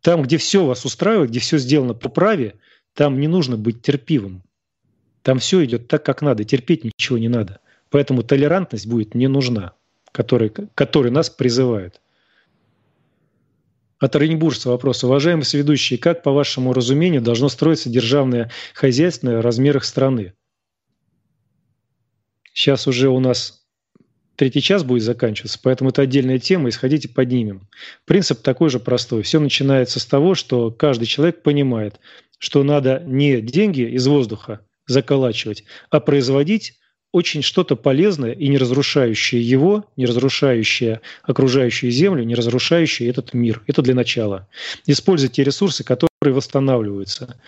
Speaker 1: Там, где все вас устраивает, где все сделано по праве, там не нужно быть терпивым. Там все идет так, как надо. Терпеть ничего не надо. Поэтому толерантность будет не нужна, которой, которой нас призывают. От Оренбуржца вопрос. Уважаемые сведущие, как, по вашему разумению, должно строиться державное хозяйство в размерах страны? Сейчас уже у нас третий час будет заканчиваться, поэтому это отдельная тема, и сходите поднимем. Принцип такой же простой. Все начинается с того, что каждый человек понимает, что надо не деньги из воздуха заколачивать, а производить очень что-то полезное и не разрушающее его, не разрушающее окружающую землю, не разрушающее этот мир. Это для начала. использовать те ресурсы, которые восстанавливаются.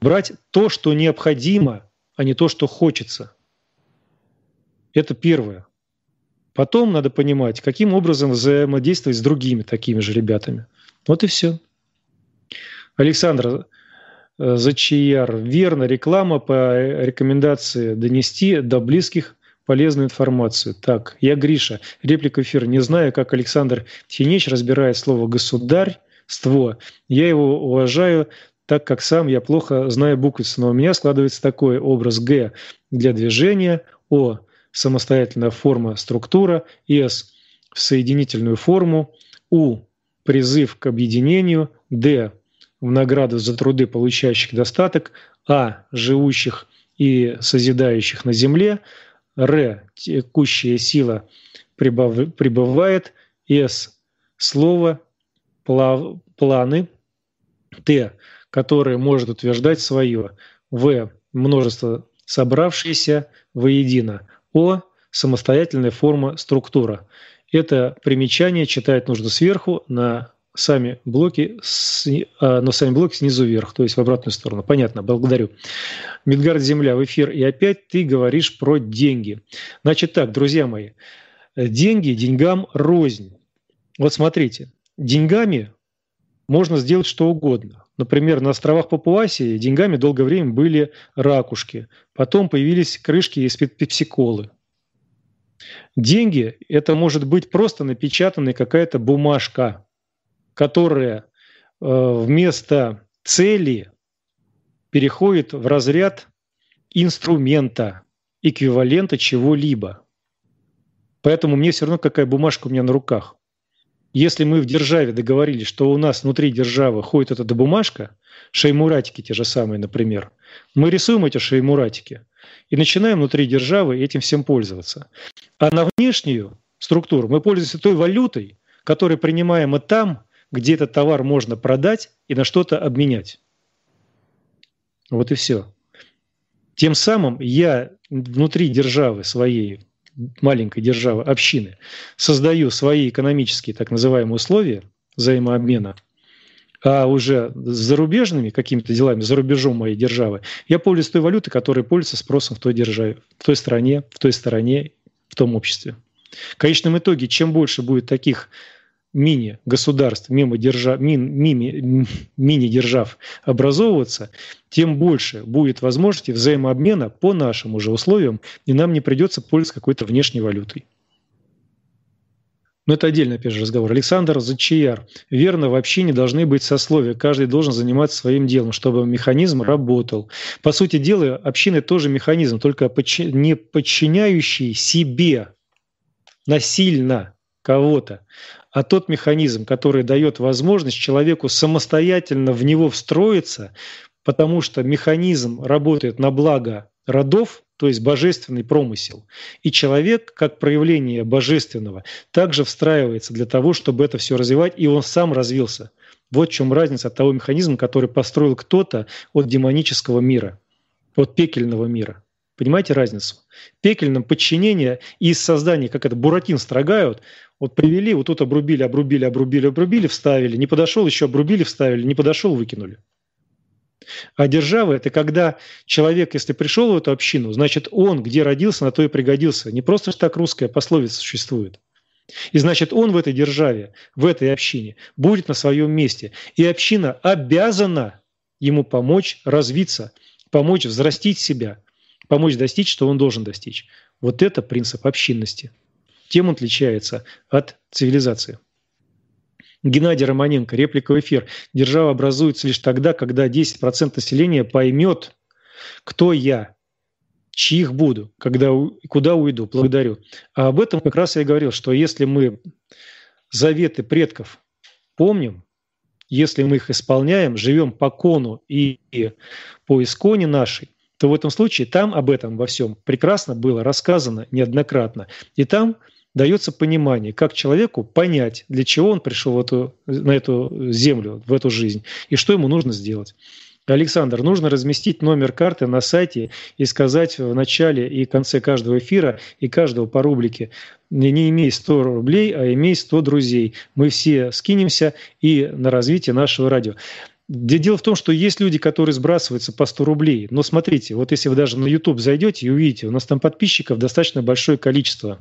Speaker 1: Брать то, что необходимо, а не то, что хочется. Это первое. Потом надо понимать, каким образом взаимодействовать с другими такими же ребятами. Вот и все. Александр э, Зачияр. Верно, реклама по рекомендации донести до близких полезную информацию. Так, я Гриша. Реплика эфира. Не знаю, как Александр Хинич разбирает слово «государство». Я его уважаю, так как сам я плохо знаю буквицы, но у меня складывается такой образ «г» для движения, «о» самостоятельная форма структура, S – в соединительную форму, U – призыв к объединению, D – в награду за труды получающих достаток, А – живущих и созидающих на земле, Р – текущая сила прибывает С – слово, плав, планы, Т – которое может утверждать свое, В – множество собравшиеся воедино, о – самостоятельная форма структура. Это примечание читать нужно сверху на сами блоки, а, но сами блоки снизу вверх, то есть в обратную сторону. Понятно, благодарю. Мидгард Земля в эфир. И опять ты говоришь про деньги. Значит так, друзья мои, деньги деньгам рознь. Вот смотрите, деньгами можно сделать что угодно. Например, на островах Папуасии деньгами долгое время были ракушки. Потом появились крышки из пепсиколы. Деньги – это может быть просто напечатанная какая-то бумажка, которая э, вместо цели переходит в разряд инструмента, эквивалента чего-либо. Поэтому мне все равно, какая бумажка у меня на руках. Если мы в державе договорились, что у нас внутри державы ходит эта бумажка, шеймуратики те же самые, например, мы рисуем эти шеймуратики и начинаем внутри державы этим всем пользоваться. А на внешнюю структуру мы пользуемся той валютой, которую принимаем и там, где этот товар можно продать и на что-то обменять. Вот и все. Тем самым я внутри державы своей маленькой державы, общины, создаю свои экономические так называемые условия взаимообмена, а уже с зарубежными какими-то делами, за рубежом моей державы, я пользуюсь той валютой, которая пользуется спросом в той державе, в той стране, в той стороне, в том обществе. В конечном итоге, чем больше будет таких мини-государств, мимо-держав, мин, мими, мини-держав образовываться, тем больше будет возможности взаимообмена по нашим уже условиям, и нам не придется пользоваться какой-то внешней валютой. Но это отдельный, опять же, разговор. Александр Зачияр. Верно, вообще не должны быть сословия. Каждый должен заниматься своим делом, чтобы механизм работал. По сути дела, общины тоже механизм, только не подчиняющий себе насильно кого-то, а тот механизм, который дает возможность человеку самостоятельно в него встроиться, потому что механизм работает на благо родов, то есть божественный промысел. И человек, как проявление божественного, также встраивается для того, чтобы это все развивать, и он сам развился. Вот в чем разница от того механизма, который построил кто-то от демонического мира, от пекельного мира. Понимаете разницу? Пекельном подчинение и создание, как это, буратин строгают, вот привели, вот тут обрубили, обрубили, обрубили, обрубили, вставили, не подошел, еще обрубили, вставили, не подошел, выкинули. А держава – это когда человек, если пришел в эту общину, значит, он где родился, на то и пригодился. Не просто так русская пословица существует. И значит, он в этой державе, в этой общине будет на своем месте. И община обязана ему помочь развиться, помочь взрастить себя – помочь достичь, что он должен достичь. Вот это принцип общинности. Тем он отличается от цивилизации. Геннадий Романенко, реплика в эфир. Держава образуется лишь тогда, когда 10% населения поймет, кто я, чьих буду, когда, куда уйду. Благодарю. А об этом как раз я и говорил, что если мы заветы предков помним, если мы их исполняем, живем по кону и по исконе нашей, то в этом случае там об этом во всем прекрасно было рассказано неоднократно. И там дается понимание, как человеку понять, для чего он пришел в эту, на эту землю, в эту жизнь, и что ему нужно сделать. Александр, нужно разместить номер карты на сайте и сказать в начале и конце каждого эфира и каждого по рубрике «Не не имей 100 рублей, а имей 100 друзей». Мы все скинемся и на развитие нашего радио. Дело в том, что есть люди, которые сбрасываются по 100 рублей. Но смотрите, вот если вы даже на YouTube зайдете и увидите, у нас там подписчиков достаточно большое количество.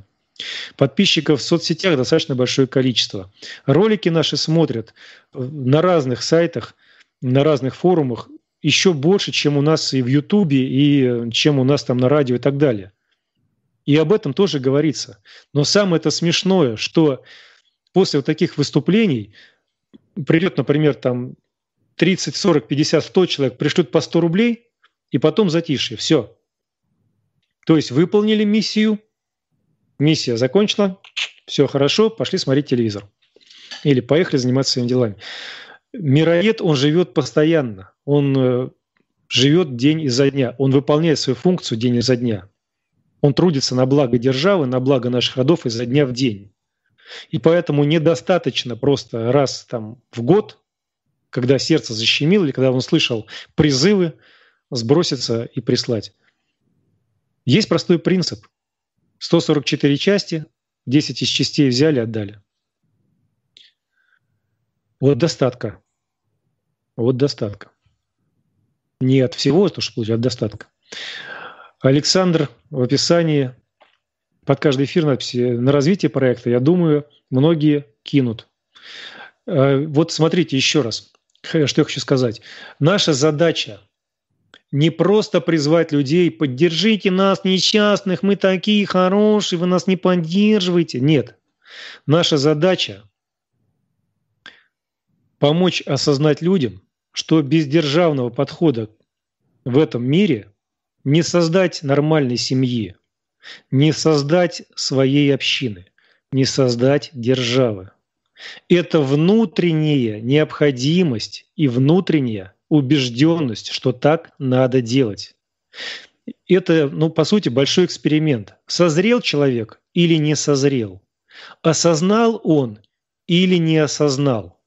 Speaker 1: Подписчиков в соцсетях достаточно большое количество. Ролики наши смотрят э, на разных сайтах, на разных форумах еще больше, чем у нас и в Ютубе, и э, чем у нас там на радио и так далее. И об этом тоже говорится. Но самое это смешное, что после вот таких выступлений придет, например, там 30, 40, 50, 100 человек пришлют по 100 рублей, и потом затишье. Все. То есть выполнили миссию, миссия закончена, все хорошо, пошли смотреть телевизор. Или поехали заниматься своими делами. Мироед, он живет постоянно. Он э, живет день изо дня. Он выполняет свою функцию день изо дня. Он трудится на благо державы, на благо наших родов изо дня в день. И поэтому недостаточно просто раз там в год когда сердце защемило или когда он слышал призывы сброситься и прислать. Есть простой принцип. 144 части, 10 из частей взяли, отдали. Вот достатка. Вот достатка. Не от всего, то, что получили, а от достатка. Александр в описании под каждый эфир надписи на развитие проекта, я думаю, многие кинут. Э, вот смотрите еще раз что я хочу сказать. Наша задача не просто призвать людей, поддержите нас, несчастных, мы такие хорошие, вы нас не поддерживаете. Нет. Наша задача помочь осознать людям, что без державного подхода в этом мире не создать нормальной семьи, не создать своей общины, не создать державы. Это внутренняя необходимость и внутренняя убежденность, что так надо делать. Это, ну, по сути, большой эксперимент. Созрел человек или не созрел? Осознал он или не осознал?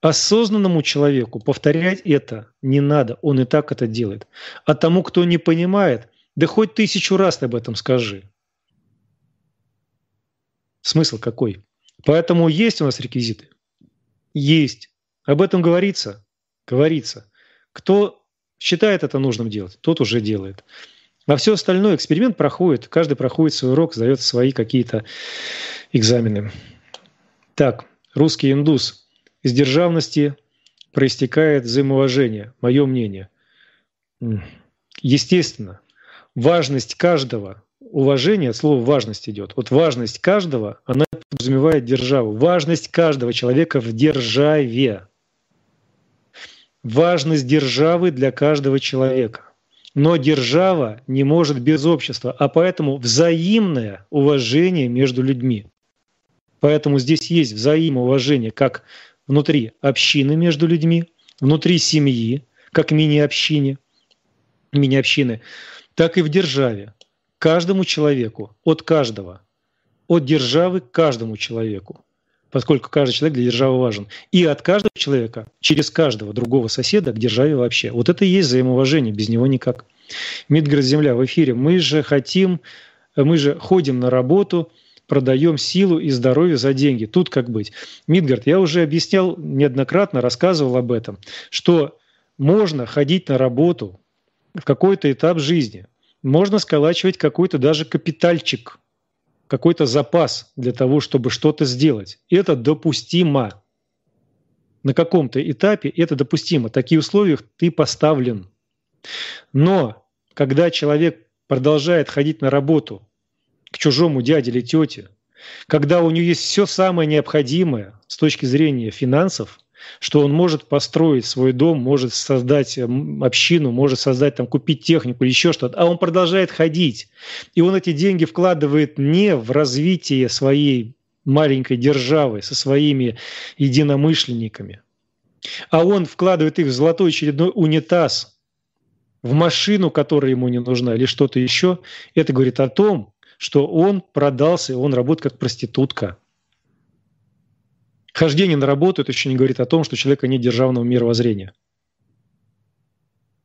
Speaker 1: Осознанному человеку повторять это не надо, он и так это делает. А тому, кто не понимает, да хоть тысячу раз об этом скажи. Смысл какой? Поэтому есть у нас реквизиты. Есть. Об этом говорится. Говорится. Кто считает это нужным делать, тот уже делает. А все остальное эксперимент проходит. Каждый проходит свой урок, сдает свои какие-то экзамены. Так, русский индус. Из державности проистекает взаимоуважение, мое мнение. Естественно, важность каждого уважение, слово важность идет. Вот важность каждого, она подразумевает державу. Важность каждого человека в державе. Важность державы для каждого человека. Но держава не может без общества, а поэтому взаимное уважение между людьми. Поэтому здесь есть взаимоуважение как внутри общины между людьми, внутри семьи, как мини-общине, мини-общины, так и в державе каждому человеку, от каждого, от державы к каждому человеку, поскольку каждый человек для державы важен, и от каждого человека через каждого другого соседа к державе вообще. Вот это и есть взаимоуважение, без него никак. Мидгород Земля в эфире. Мы же хотим, мы же ходим на работу, продаем силу и здоровье за деньги. Тут как быть? Мидгард, я уже объяснял неоднократно, рассказывал об этом, что можно ходить на работу в какой-то этап жизни, можно сколачивать какой-то даже капитальчик, какой-то запас для того, чтобы что-то сделать. Это допустимо. На каком-то этапе это допустимо. В таких условиях ты поставлен. Но когда человек продолжает ходить на работу к чужому дяде или тете, когда у него есть все самое необходимое с точки зрения финансов – что он может построить свой дом, может создать э, общину, может создать там, купить технику или еще что-то, а он продолжает ходить. И он эти деньги вкладывает не в развитие своей маленькой державы со своими единомышленниками, а он вкладывает их в золотой очередной унитаз, в машину, которая ему не нужна, или что-то еще. Это говорит о том, что он продался, и он работает как проститутка – хождение на работу – это еще не говорит о том, что у человека нет державного мировоззрения.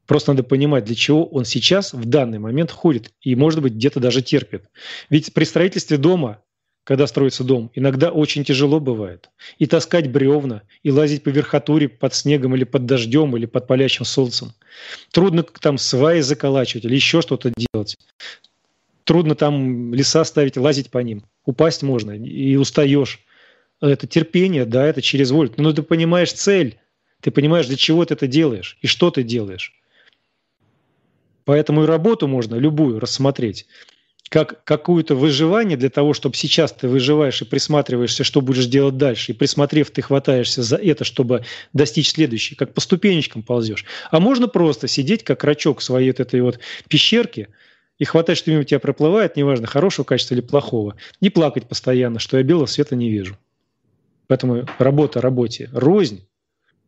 Speaker 1: Просто надо понимать, для чего он сейчас, в данный момент ходит и, может быть, где-то даже терпит. Ведь при строительстве дома, когда строится дом, иногда очень тяжело бывает. И таскать бревна, и лазить по верхотуре под снегом или под дождем, или под палящим солнцем. Трудно там сваи заколачивать или еще что-то делать. Трудно там леса ставить, лазить по ним. Упасть можно, и устаешь это терпение, да, это через волю. Но ты понимаешь цель, ты понимаешь, для чего ты это делаешь и что ты делаешь. Поэтому и работу можно любую рассмотреть как какое-то выживание для того, чтобы сейчас ты выживаешь и присматриваешься, что будешь делать дальше, и присмотрев, ты хватаешься за это, чтобы достичь следующей, как по ступенечкам ползешь. А можно просто сидеть, как рачок в своей вот этой вот пещерке, и хватать, что мимо тебя проплывает, неважно, хорошего качества или плохого, и плакать постоянно, что я белого света не вижу. Поэтому работа работе рознь,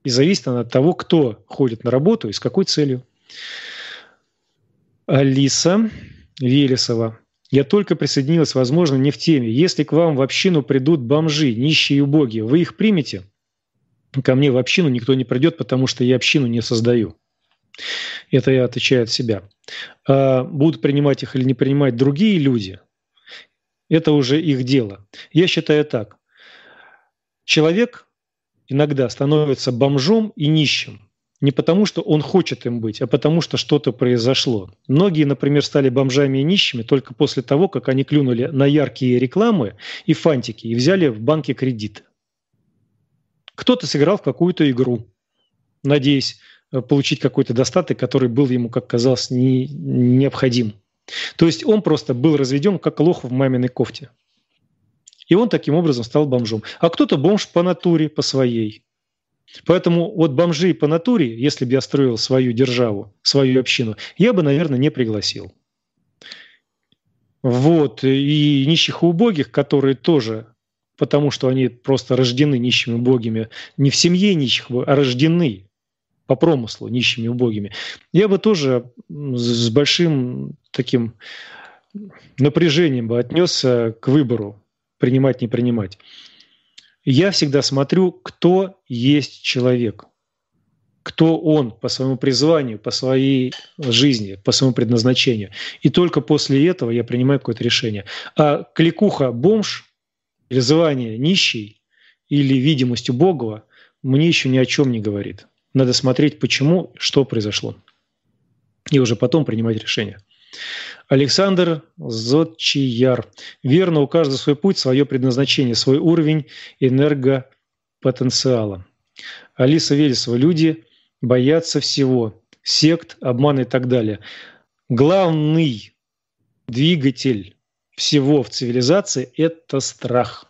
Speaker 1: и зависит она от того, кто ходит на работу и с какой целью. Алиса Велесова. Я только присоединилась, возможно, не в теме. Если к вам в общину придут бомжи, нищие и убогие, вы их примете? Ко мне в общину никто не придет, потому что я общину не создаю. Это я отвечаю от себя. А будут принимать их или не принимать другие люди, это уже их дело. Я считаю так. Человек иногда становится бомжом и нищим. Не потому, что он хочет им быть, а потому, что что-то произошло. Многие, например, стали бомжами и нищими только после того, как они клюнули на яркие рекламы и фантики и взяли в банке кредит. Кто-то сыграл в какую-то игру, надеясь э, получить какой-то достаток, который был ему, как казалось, не, необходим. То есть он просто был разведен как лох в маминой кофте. И он таким образом стал бомжом. А кто-то бомж по натуре, по своей. Поэтому вот бомжи по натуре, если бы я строил свою державу, свою общину, я бы, наверное, не пригласил. Вот. И нищих и убогих, которые тоже потому что они просто рождены нищими убогими, не в семье нищих, а рождены по промыслу нищими убогими. Я бы тоже с большим таким напряжением бы отнесся к выбору принимать, не принимать. Я всегда смотрю, кто есть человек, кто он по своему призванию, по своей жизни, по своему предназначению. И только после этого я принимаю какое-то решение. А кликуха бомж призвание нищий или видимость убогого мне еще ни о чем не говорит. Надо смотреть, почему, что произошло. И уже потом принимать решение. Александр Зодчияр. Верно, у каждого свой путь, свое предназначение, свой уровень энергопотенциала. Алиса Велесова. Люди боятся всего. Сект, обмана и так далее. Главный двигатель всего в цивилизации – это страх.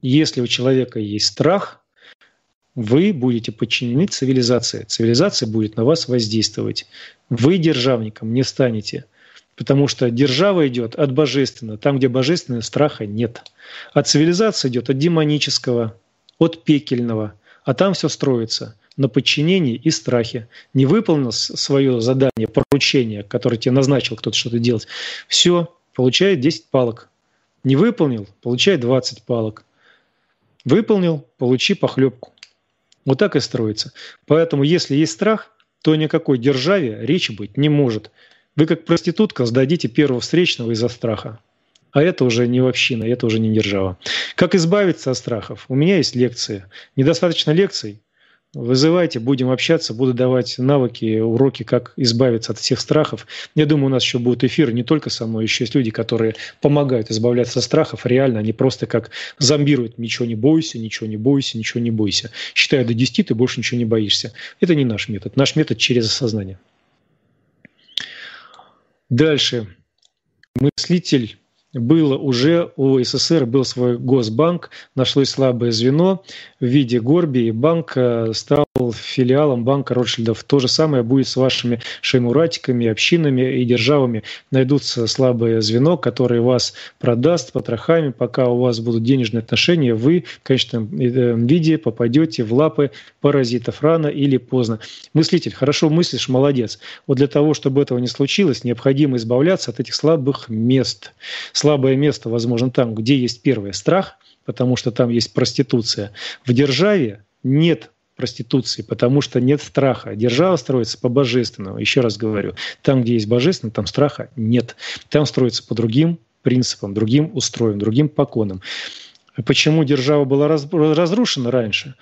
Speaker 1: Если у человека есть страх, вы будете подчинены цивилизации. Цивилизация будет на вас воздействовать. Вы державником не станете – потому что держава идет от божественного, там, где божественного страха нет. А цивилизация идет от демонического, от пекельного, а там все строится на подчинении и страхе. Не выполнил свое задание, поручение, которое тебе назначил кто-то что-то делать, все, получает 10 палок. Не выполнил, получай 20 палок. Выполнил, получи похлебку. Вот так и строится. Поэтому, если есть страх, то никакой державе речи быть не может. Вы как проститутка сдадите первого встречного из-за страха. А это уже не община, это уже не держава. Как избавиться от страхов? У меня есть лекции. Недостаточно лекций? Вызывайте, будем общаться, буду давать навыки, уроки, как избавиться от всех страхов. Я думаю, у нас еще будет эфир, не только со мной, еще есть люди, которые помогают избавляться от страхов реально, они просто как зомбируют «ничего не бойся, ничего не бойся, ничего не бойся». Считаю до 10, ты больше ничего не боишься. Это не наш метод. Наш метод через осознание. Дальше. Мыслитель было уже у СССР был свой Госбанк, нашлось слабое звено в виде Горби, и банк э, стал был филиалом банка Ротшильдов. То же самое будет с вашими шеймуратиками, общинами и державами. Найдутся слабое звено, которое вас продаст потрохами, пока у вас будут денежные отношения, вы в конечном виде попадете в лапы паразитов рано или поздно. Мыслитель, хорошо мыслишь, молодец. Вот для того, чтобы этого не случилось, необходимо избавляться от этих слабых мест. Слабое место, возможно, там, где есть первый страх, потому что там есть проституция. В державе нет проституции, потому что нет страха. Держава строится по божественному. Еще раз говорю, там, где есть божественное, там страха нет. Там строится по другим принципам, другим устроен, другим поконам. А почему держава была разрушена раньше?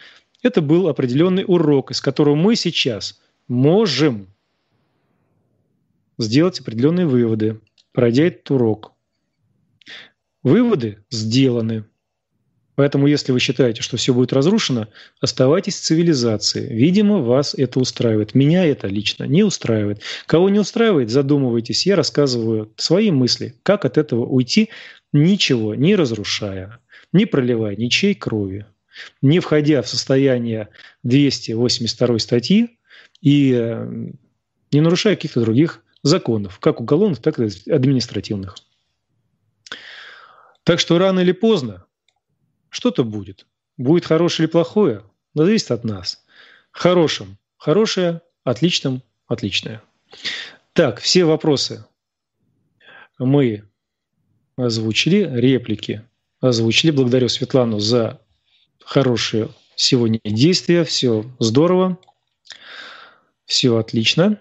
Speaker 1: Это был определенный урок, из которого мы сейчас можем сделать определенные выводы, пройдя этот урок. Выводы сделаны. Поэтому, если вы считаете, что все будет разрушено, оставайтесь в цивилизации. Видимо, вас это устраивает. Меня это лично не устраивает. Кого не устраивает, задумывайтесь. Я рассказываю свои мысли, как от этого уйти, ничего не разрушая, не проливая ничьей крови, не входя в состояние 282 статьи и э, не нарушая каких-то других законов, как уголовных, так и административных. Так что рано или поздно что-то будет. Будет хорошее или плохое, но зависит от нас. Хорошим – хорошее, отличным – отличное. Так, все вопросы мы озвучили, реплики озвучили. Благодарю Светлану за хорошие сегодня действия. Все здорово, все отлично.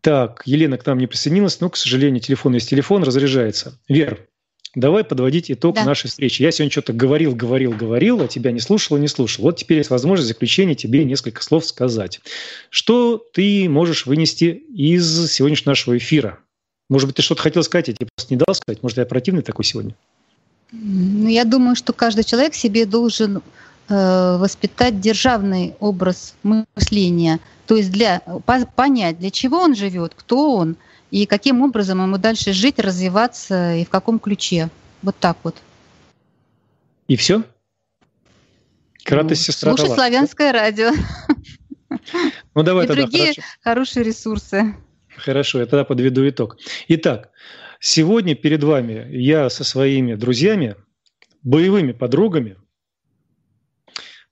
Speaker 1: Так, Елена к нам не присоединилась, но, к сожалению, телефон есть телефон, разряжается. Вер, давай подводить итог да. нашей встречи. Я сегодня что-то говорил, говорил, говорил, а тебя не слушал и не слушал. Вот теперь есть возможность заключения тебе несколько слов сказать. Что ты можешь вынести из сегодняшнего нашего эфира? Может быть, ты что-то хотел сказать, я тебе просто не дал сказать. Может, я противный такой сегодня?
Speaker 2: Ну, я думаю, что каждый человек себе должен э, воспитать державный образ мышления. То есть для, понять, для чего он живет, кто он – и каким образом ему дальше жить, развиваться и в каком ключе. Вот так вот.
Speaker 1: И все? Кратость ну, сестра Слушай
Speaker 2: славянское радио.
Speaker 1: Ну давай и тогда. другие
Speaker 2: хорошо. хорошие ресурсы.
Speaker 1: Хорошо, я тогда подведу итог. Итак, сегодня перед вами я со своими друзьями, боевыми подругами,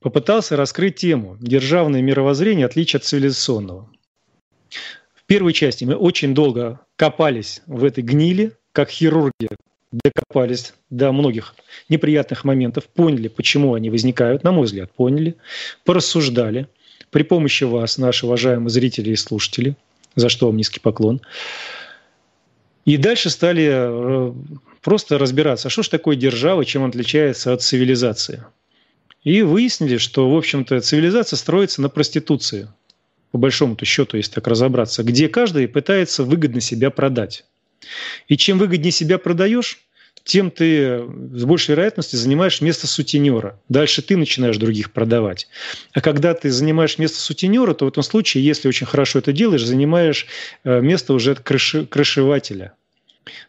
Speaker 1: попытался раскрыть тему «Державное мировоззрение. Отличие от цивилизационного» первой части мы очень долго копались в этой гнили, как хирурги докопались до многих неприятных моментов, поняли, почему они возникают, на мой взгляд, поняли, порассуждали. При помощи вас, наши уважаемые зрители и слушатели, за что вам низкий поклон. И дальше стали э, просто разбираться, а что же такое держава, чем отличается от цивилизации. И выяснили, что, в общем-то, цивилизация строится на проституции – по большому-то счету, если так разобраться, где каждый пытается выгодно себя продать. И чем выгоднее себя продаешь, тем ты с большей вероятностью занимаешь место сутенера. Дальше ты начинаешь других продавать. А когда ты занимаешь место сутенера, то в этом случае, если очень хорошо это делаешь, занимаешь э, место уже крыши, крышевателя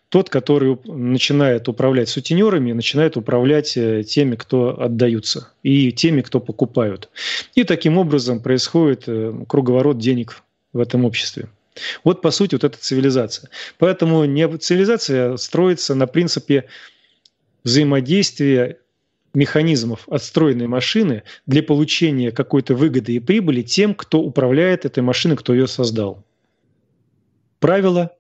Speaker 1: тот, который начинает управлять сутенерами, начинает управлять э, теми, кто отдаются, и теми, кто покупают. И таким образом происходит э, круговорот денег в этом обществе. Вот, по сути, вот эта цивилизация. Поэтому цивилизация строится на принципе взаимодействия механизмов отстроенной машины для получения какой-то выгоды и прибыли тем, кто управляет этой машиной, кто ее создал. Правило,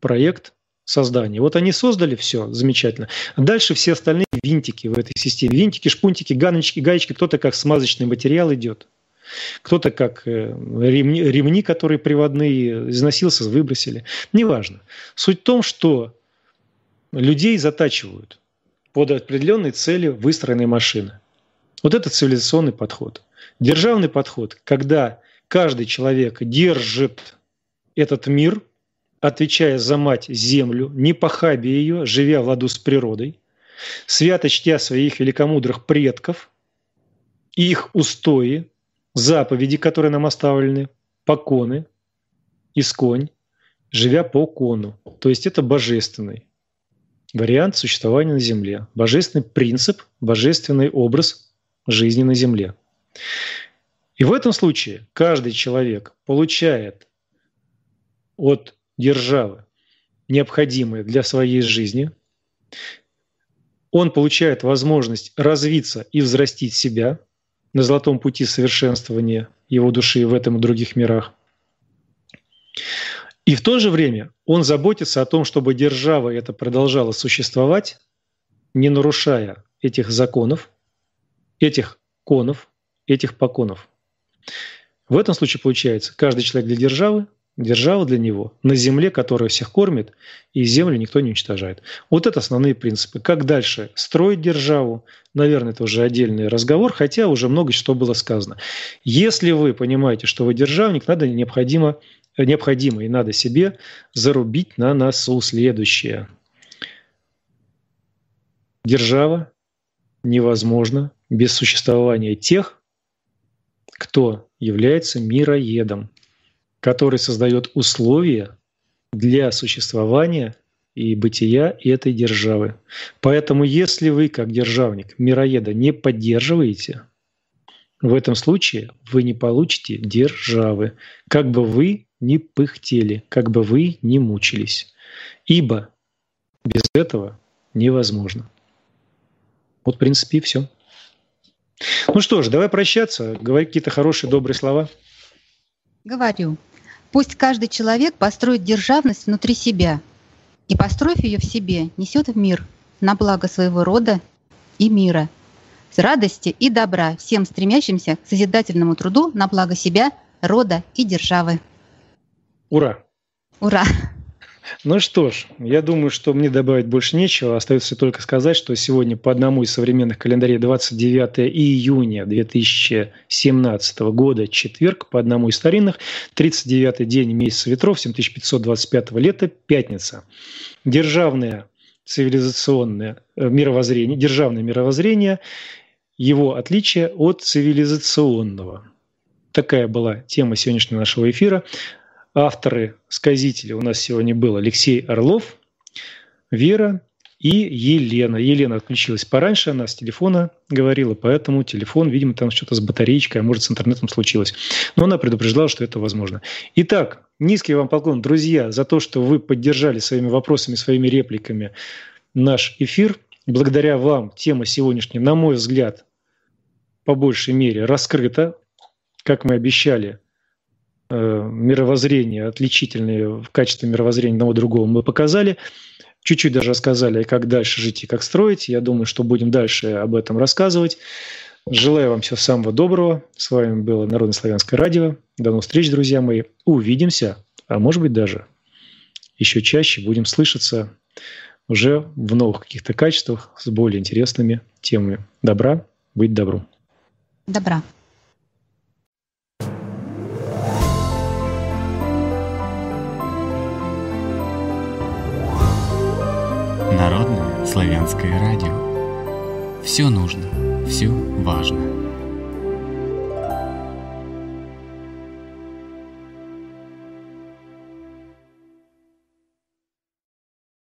Speaker 1: проект – создании. Вот они создали все, замечательно. Дальше все остальные винтики в этой системе. Винтики, шпунтики, ганочки, гаечки. Кто-то как смазочный материал идет. Кто-то как э, ремни, ремни, которые приводные, износился, выбросили. Неважно. Суть в том, что людей затачивают под определенной целью выстроенной машины. Вот это цивилизационный подход. Державный подход, когда каждый человек держит этот мир – отвечая за мать землю, не похаби ее, живя в ладу с природой, свято чтя своих великомудрых предков, их устои, заповеди, которые нам оставлены, поконы, исконь, живя по кону. То есть это божественный вариант существования на Земле, божественный принцип, божественный образ жизни на Земле. И в этом случае каждый человек получает от державы, необходимые для своей жизни. Он получает возможность развиться и взрастить себя на золотом пути совершенствования его души в этом и других мирах. И в то же время он заботится о том, чтобы держава это продолжала существовать, не нарушая этих законов, этих конов, этих поконов. В этом случае получается, каждый человек для державы держава для него, на земле, которая всех кормит, и землю никто не уничтожает. Вот это основные принципы. Как дальше строить державу, наверное, это уже отдельный разговор, хотя уже много что было сказано. Если вы понимаете, что вы державник, надо необходимо, необходимо и надо себе зарубить на носу следующее. Держава невозможна без существования тех, кто является мироедом который создает условия для существования и бытия этой державы. Поэтому если вы, как державник, мироеда не поддерживаете, в этом случае вы не получите державы, как бы вы ни пыхтели, как бы вы ни мучились. Ибо без этого невозможно. Вот, в принципе, и все. Ну что ж, давай прощаться. Говори какие-то хорошие, добрые слова. Говорю. Пусть каждый человек
Speaker 2: построит державность внутри себя и, построив ее в себе, несет в мир на благо своего рода и мира. С радости и добра всем стремящимся к созидательному труду на благо себя, рода и державы. Ура! Ура!
Speaker 1: Ну что ж, я думаю, что мне добавить больше нечего. Остается только сказать, что сегодня по одному из современных календарей 29 июня 2017 года, четверг, по одному из старинных, 39 день месяца ветров, 7525 лета, пятница. Державное цивилизационное э, мировоззрение, державное мировоззрение, его отличие от цивилизационного. Такая была тема сегодняшнего нашего эфира авторы сказители у нас сегодня был Алексей Орлов, Вера и Елена. Елена отключилась пораньше, она с телефона говорила, поэтому телефон, видимо, там что-то с батареечкой, а может, с интернетом случилось. Но она предупреждала, что это возможно. Итак, низкий вам поклон, друзья, за то, что вы поддержали своими вопросами, своими репликами наш эфир. Благодаря вам тема сегодняшняя, на мой взгляд, по большей мере раскрыта, как мы обещали, Э, мировоззрения, отличительные в качестве мировоззрения одного другого мы показали. Чуть-чуть даже рассказали, как дальше жить и как строить. Я думаю, что будем дальше об этом рассказывать. Желаю вам всего самого доброго. С вами было Народное славянское радио. До новых встреч, друзья мои. Увидимся, а может быть даже еще чаще будем слышаться уже в новых каких-то качествах с более интересными темами. Добра, быть добру.
Speaker 2: Добра. Славянское
Speaker 1: радио. Все нужно, все важно.